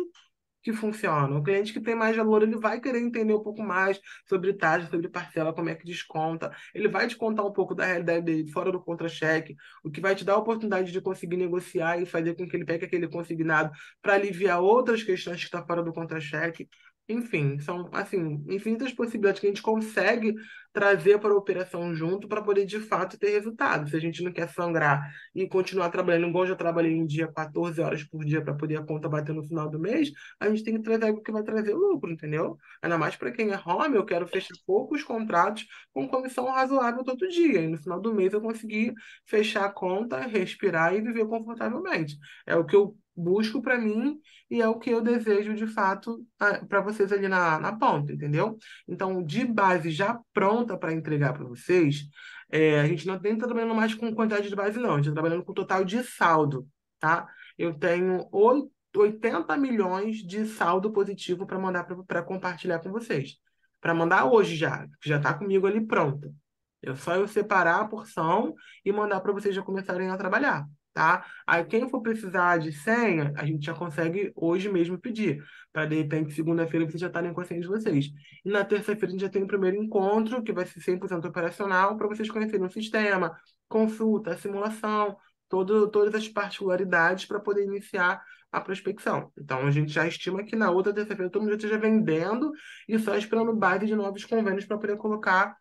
que funciona. O cliente que tem mais valor, ele vai querer entender um pouco mais sobre taxa, sobre parcela, como é que desconta. Ele vai te contar um pouco da realidade dele fora do contra-cheque, o que vai te dar a oportunidade de conseguir negociar e fazer com que ele pegue aquele consignado para aliviar outras questões que estão tá fora do contra-cheque. Enfim, são assim, infinitas possibilidades que a gente consegue trazer para a operação junto para poder de fato ter resultado. Se a gente não quer sangrar e continuar trabalhando, igual já trabalhei um dia 14 horas por dia para poder a conta bater no final do mês, a gente tem que trazer algo que vai trazer lucro, entendeu? Ainda mais para quem é home, eu quero fechar poucos contratos com comissão razoável todo dia. E no final do mês eu conseguir fechar a conta, respirar e viver confortavelmente. É o que eu busco para mim e é o que eu desejo de fato para vocês ali na, na ponta, entendeu? Então, de base já pronta para entregar para vocês, é, a gente não tem tá trabalhando mais com quantidade de base, não, a gente está trabalhando com total de saldo, tá? Eu tenho 80 milhões de saldo positivo para mandar para compartilhar com vocês. Para mandar hoje já, que já está comigo ali pronta. É só eu separar a porção e mandar para vocês já começarem a trabalhar tá? Aí quem for precisar de senha, a gente já consegue hoje mesmo pedir, para de repente segunda-feira vocês já estarem com a senha de vocês. E na terça-feira a gente já tem o primeiro encontro, que vai ser 100% operacional, para vocês conhecerem o sistema, consulta, simulação, todo, todas as particularidades para poder iniciar a prospecção. Então a gente já estima que na outra terça-feira todo mundo já esteja vendendo e só esperando base de novos convênios para poder colocar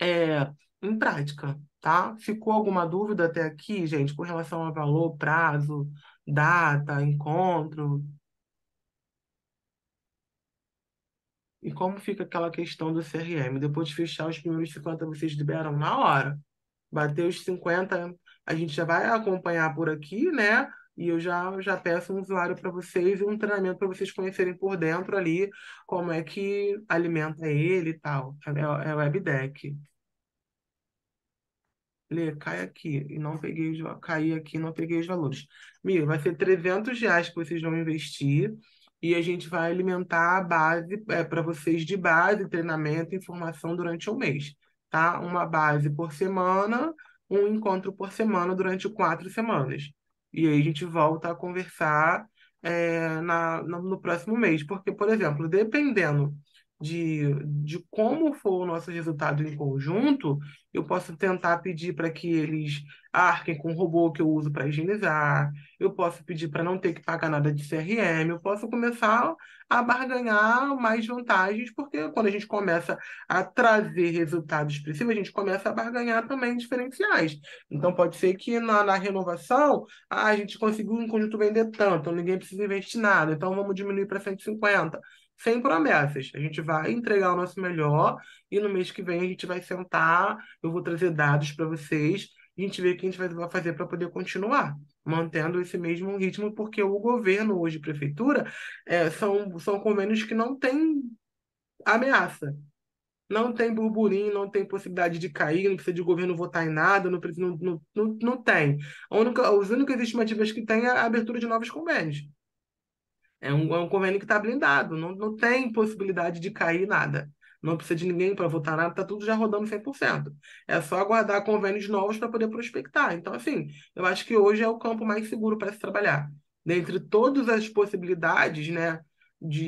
é, em prática tá? Ficou alguma dúvida até aqui, gente, com relação a valor, prazo, data, encontro? E como fica aquela questão do CRM? Depois de fechar os primeiros 50, vocês liberam na hora. Bater os 50, a gente já vai acompanhar por aqui, né? E eu já, já peço um usuário para vocês e um treinamento para vocês conhecerem por dentro ali como é que alimenta ele e tal. É, é webdeck. Lê, cai aqui e não peguei os, aqui não peguei os valores. Amigo, vai ser 300 reais que vocês vão investir e a gente vai alimentar a base é, para vocês de base, treinamento e informação durante um mês, tá? Uma base por semana, um encontro por semana durante quatro semanas. E aí a gente volta a conversar é, na, no, no próximo mês. Porque, por exemplo, dependendo de, de como for o nosso resultado em conjunto, eu posso tentar pedir para que eles arquem com o robô que eu uso para higienizar, eu posso pedir para não ter que pagar nada de CRM, eu posso começar a barganhar mais vantagens, porque quando a gente começa a trazer resultados expressivos, a gente começa a barganhar também diferenciais. Então, pode ser que na, na renovação ah, a gente conseguiu um conjunto vender tanto, ninguém precisa investir nada, então vamos diminuir para 150 sem promessas. A gente vai entregar o nosso melhor e no mês que vem a gente vai sentar, eu vou trazer dados para vocês, a gente vê o que a gente vai fazer para poder continuar mantendo esse mesmo ritmo, porque o governo hoje, prefeitura, é, são, são convênios que não têm ameaça. Não tem burburinho, não tem possibilidade de cair, não precisa de governo votar em nada, não, não, não, não tem. A única, as únicas estimativas que tem é a abertura de novos convênios. É um, é um convênio que está blindado, não, não tem possibilidade de cair nada. Não precisa de ninguém para votar nada, está tudo já rodando 100%. É só aguardar convênios novos para poder prospectar. Então, assim, eu acho que hoje é o campo mais seguro para se trabalhar. Dentre todas as possibilidades, né? De...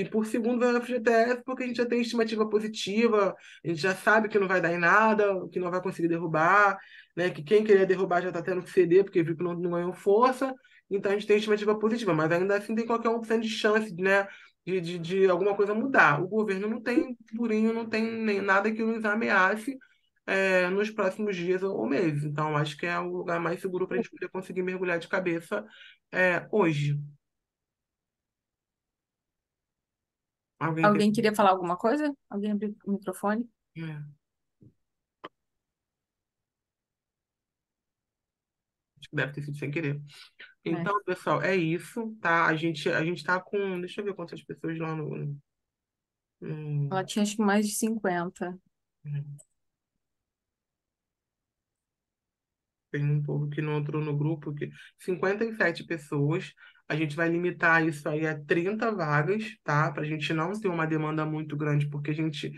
E por segundo vem o FGTS, porque a gente já tem estimativa positiva, a gente já sabe que não vai dar em nada, que não vai conseguir derrubar, né? que quem queria derrubar já está tendo que ceder, porque viu que não, não ganhou força. Então a gente tem estimativa positiva, mas ainda assim tem qualquer 1% de chance né, de, de, de, alguma coisa mudar. O governo não tem purinho, não tem nem nada que nos ameace é, nos próximos dias ou meses. Então acho que é o lugar mais seguro para a gente poder conseguir mergulhar de cabeça é, hoje. Alguém, Alguém quer... queria falar alguma coisa? Alguém abriu o microfone? É. deve ter sido sem querer. É. Então, é. pessoal, é isso, tá? A gente, a gente tá com. Deixa eu ver quantas pessoas lá no. Ela tinha acho que mais de 50. É. Tem um povo que não entrou no grupo, que 57 pessoas. A gente vai limitar isso aí a 30 vagas, tá? Para a gente não ter uma demanda muito grande, porque a gente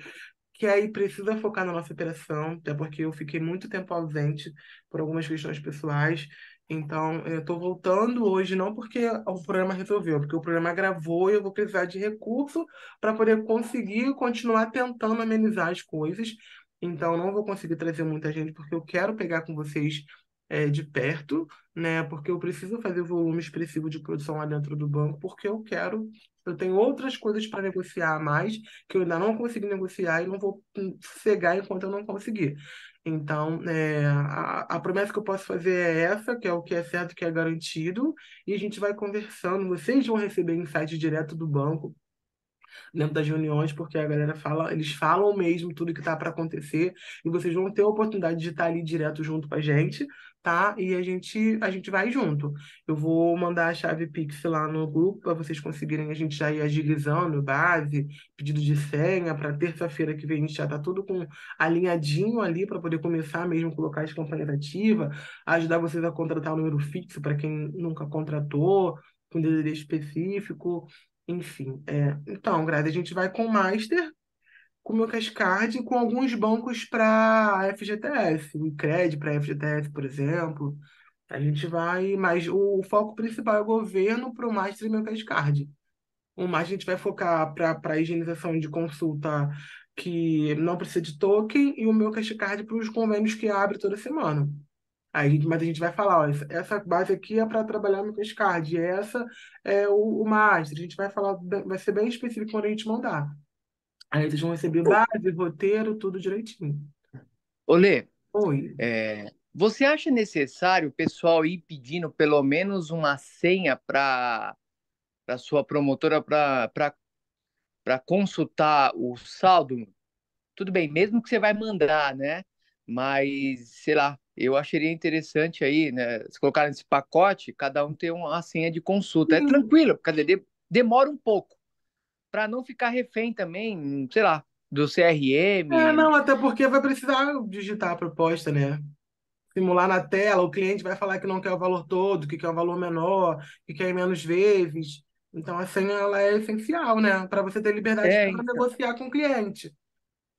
que aí precisa focar na nossa operação, até porque eu fiquei muito tempo ausente por algumas questões pessoais. Então, eu estou voltando hoje não porque o programa resolveu, porque o programa gravou e eu vou precisar de recurso para poder conseguir continuar tentando amenizar as coisas. Então, não vou conseguir trazer muita gente porque eu quero pegar com vocês é, de perto, né? Porque eu preciso fazer volume expressivo de produção lá dentro do banco, porque eu quero eu tenho outras coisas para negociar a mais que eu ainda não consegui negociar e não vou hum, cegar enquanto eu não conseguir. Então, é, a, a, promessa que eu posso fazer é essa, que é o que é certo, que é garantido, e a gente vai conversando. Vocês vão receber insight direto do banco dentro das reuniões, porque a galera fala, eles falam mesmo tudo que está para acontecer e vocês vão ter a oportunidade de estar tá ali direto junto com a gente, tá? E a gente a gente vai junto. Eu vou mandar a chave Pix lá no grupo para vocês conseguirem a gente já ir agilizando base, pedido de senha para terça-feira que vem a gente já tá tudo com alinhadinho ali para poder começar mesmo colocar as campanhas ativas, ajudar vocês a contratar o número fixo para quem nunca contratou com um DDD específico, enfim, é. Então, Grazi, a gente vai com o Master, com o meu card e com alguns bancos para FGTS, o Cred para FGTS, por exemplo. A gente vai, mas o, o foco principal é o governo para o Master e meu cash card O mais a gente vai focar para a higienização de consulta que não precisa de token e o meu cash card para os convênios que abre toda semana. A gente, mas a gente vai falar, ó, essa base aqui é para trabalhar no Cascard, essa é o, o master. A gente vai falar, vai ser bem específico quando a gente mandar. Aí vocês vão receber base, roteiro, tudo direitinho. Olê, Oi. É, você acha necessário o pessoal ir pedindo pelo menos uma senha para a sua promotora para consultar o saldo? Tudo bem, mesmo que você vai mandar, né? Mas, sei lá, eu acharia interessante aí, né, se colocar nesse pacote, cada um ter uma senha de consulta. É uhum. tranquilo, porque demora um pouco, para não ficar refém também, sei lá, do CRM. É, não, até porque vai precisar digitar a proposta, né? Simular na tela, o cliente vai falar que não quer o valor todo, que quer o valor menor, que quer menos vezes. Então a senha ela é essencial, né? Para você ter liberdade é, para então... negociar com o cliente.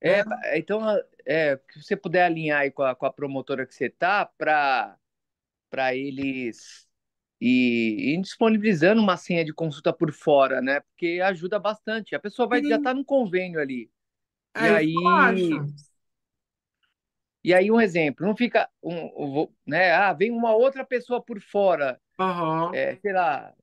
É, né? então é, que você puder alinhar aí com a, com a promotora que você tá para para eles e, e disponibilizando uma senha de consulta por fora, né? Porque ajuda bastante. A pessoa vai Sim. já tá no convênio ali. É, e aí e aí um exemplo, não fica um, né? Ah, vem uma outra pessoa por fora, uhum. é, sei lá,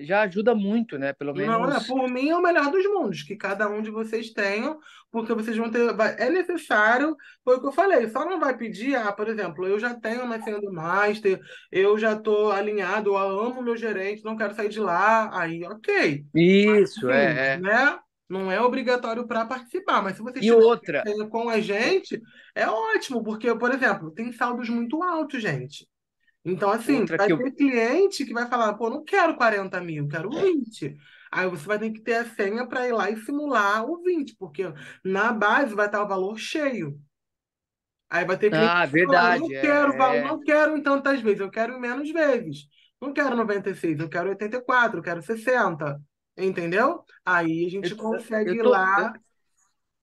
já ajuda muito, né? Pelo menos. Não, por mim é o melhor dos mundos, que cada um de vocês tenham, porque vocês vão ter. É necessário, foi o que eu falei, só não vai pedir, ah, por exemplo, eu já tenho uma senha do Master, eu já tô alinhado, eu amo meu gerente, não quero sair de lá, aí, ok. Isso, mas, é. é. Né? Não é obrigatório para participar, mas se você estiver com a gente, é ótimo, porque, por exemplo, tem saldos muito altos, gente. Então, assim, Outra vai que ter eu... cliente que vai falar, pô, não quero 40 mil, quero 20. É. Aí você vai ter que ter a senha para ir lá e simular o 20, porque na base vai estar o valor cheio. Aí vai ter cliente ah, que vai não quero, é... não quero em tantas vezes, eu quero em menos vezes. Não quero 96, eu quero 84, eu quero 60. Entendeu? Aí a gente eu, consegue eu tô, ir lá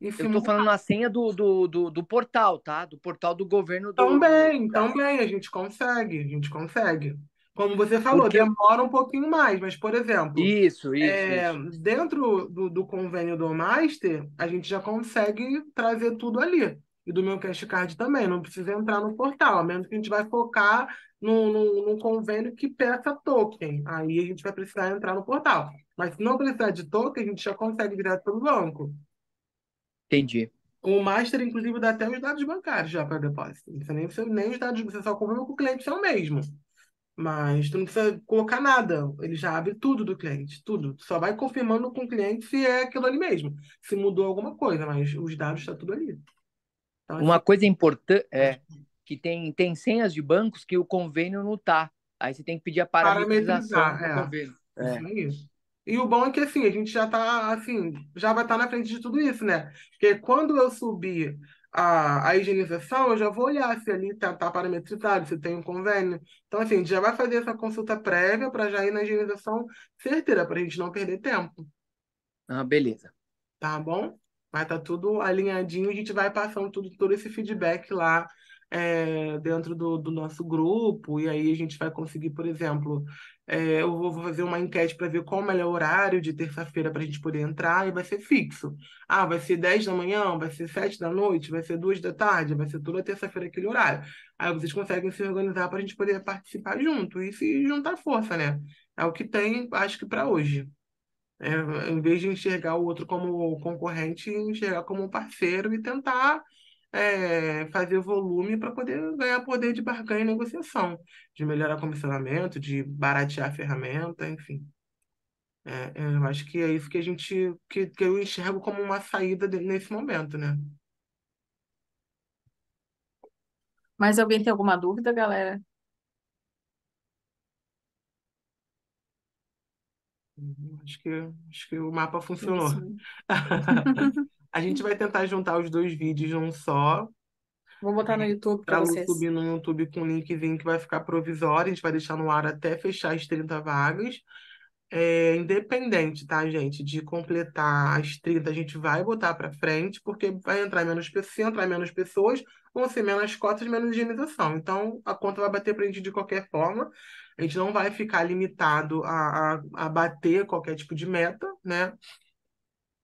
eu tô falando a senha do, do, do, do, portal, tá? Do portal do governo do. Também, também, a gente consegue, a gente consegue. Como você falou, Porque... demora um pouquinho mais, mas, por exemplo. Isso, é, isso. É, isso. Dentro do, do convênio do Master, a gente já consegue trazer tudo ali. E do meu cash card também, não precisa entrar no portal, a menos que a gente vai focar num, num convênio que peça token. Aí a gente vai precisar entrar no portal. Mas se não precisar de token, a gente já consegue direto pelo banco. Entendi. O master, inclusive, dá até os dados bancários já para depósito. Você nem, você, nem os dados, você só confirma com o cliente são o mesmo. Mas tu não precisa colocar nada. Ele já abre tudo do cliente, tudo. só vai confirmando com o cliente se é aquilo ali mesmo. Se mudou alguma coisa, mas os dados estão tá tudo ali. Então, Uma assim, coisa importante é que tem, tem senhas de bancos que o convênio não tá. Aí você tem que pedir a parametrização do é. convênio. É. Isso é isso. E o bom é que, assim, a gente já tá, assim, já vai estar tá na frente de tudo isso, né? Porque quando eu subir a, a higienização, eu já vou olhar se ali tá, tá parametrizado, se tem um convênio. Então, assim, a gente já vai fazer essa consulta prévia para já ir na higienização certeira, para a gente não perder tempo. Ah, beleza. Tá bom? Vai estar tá tudo alinhadinho, a gente vai passando tudo, todo esse feedback lá é, dentro do, do nosso grupo, e aí a gente vai conseguir, por exemplo, é, eu vou fazer uma enquete para ver qual o melhor horário de terça-feira para a gente poder entrar e vai ser fixo. Ah, vai ser 10 da manhã, vai ser 7 da noite, vai ser 2 da tarde, vai ser toda terça-feira aquele horário. Aí vocês conseguem se organizar para a gente poder participar junto e se juntar força, né? É o que tem, acho que para hoje. É, em vez de enxergar o outro como concorrente, enxergar como parceiro e tentar é, fazer volume para poder ganhar poder de barganha e negociação, de melhorar comissionamento, de baratear a ferramenta, enfim. É, é, eu acho que é isso que a gente que, que eu enxergo como uma saída de, nesse momento, né? Mas alguém tem alguma dúvida, galera? Uhum, acho que, acho que o mapa funcionou. A gente vai tentar juntar os dois vídeos num só. Vou botar no YouTube pra, vocês. subir no YouTube com um linkzinho que vai ficar provisório. A gente vai deixar no ar até fechar as 30 vagas. É, independente, tá, gente, de completar as 30, a gente vai botar para frente, porque vai entrar menos pessoas, se entrar menos pessoas, vão ser menos cotas, menos higienização. Então, a conta vai bater para a gente de qualquer forma. A gente não vai ficar limitado a, a, a bater qualquer tipo de meta, né?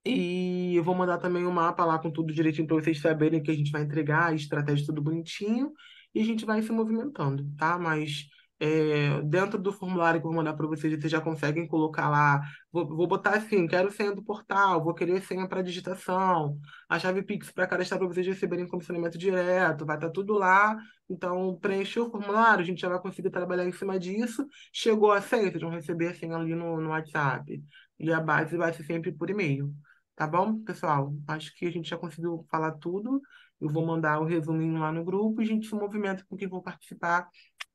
E eu vou mandar também o um mapa lá com tudo direitinho para vocês saberem que a gente vai entregar, a estratégia tudo bonitinho, e a gente vai se movimentando, tá? Mas é, dentro do formulário que eu vou mandar para vocês, vocês já conseguem colocar lá. Vou, vou, botar assim: quero senha do portal, vou querer senha para digitação, a chave Pix para cadastrar para vocês receberem comissionamento direto, vai estar tá tudo lá. Então, preencheu o formulário, a gente já vai conseguir trabalhar em cima disso. Chegou a senha, vocês vão receber a senha ali no, no WhatsApp. E a base vai ser sempre por e-mail. Tá bom, pessoal? Acho que a gente já conseguiu falar tudo. Eu vou mandar o resuminho lá no grupo, a gente se movimenta com quem vou participar,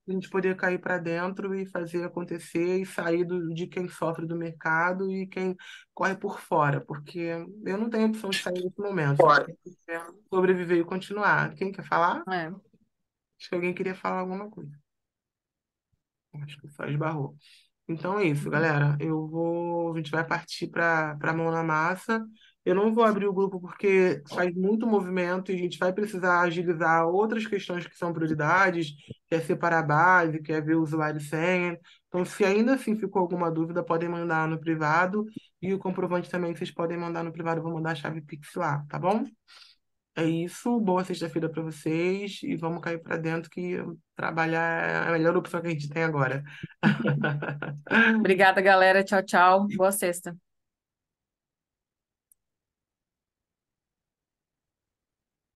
a gente poder cair para dentro e fazer acontecer e sair do, de quem sofre do mercado e quem corre por fora, porque eu não tenho opção de sair nesse momento. Sobreviver e continuar. Quem quer falar? É. Acho que alguém queria falar alguma coisa. Acho que só esbarrou. Então é isso, galera. Eu vou. A gente vai partir para a mão na massa. Eu não vou abrir o grupo porque faz muito movimento e a gente vai precisar agilizar outras questões que são prioridades, quer separar a base, quer ver o usuário senha. Então, se ainda assim ficou alguma dúvida, podem mandar no privado. E o comprovante também vocês podem mandar no privado. Eu vou mandar a chave Pix lá, tá bom? É, é isso, boa sexta-feira para vocês e vamos cair para dentro que trabalhar é a melhor opção que a gente tem agora. Obrigada, galera. Tchau, tchau. Boa sexta.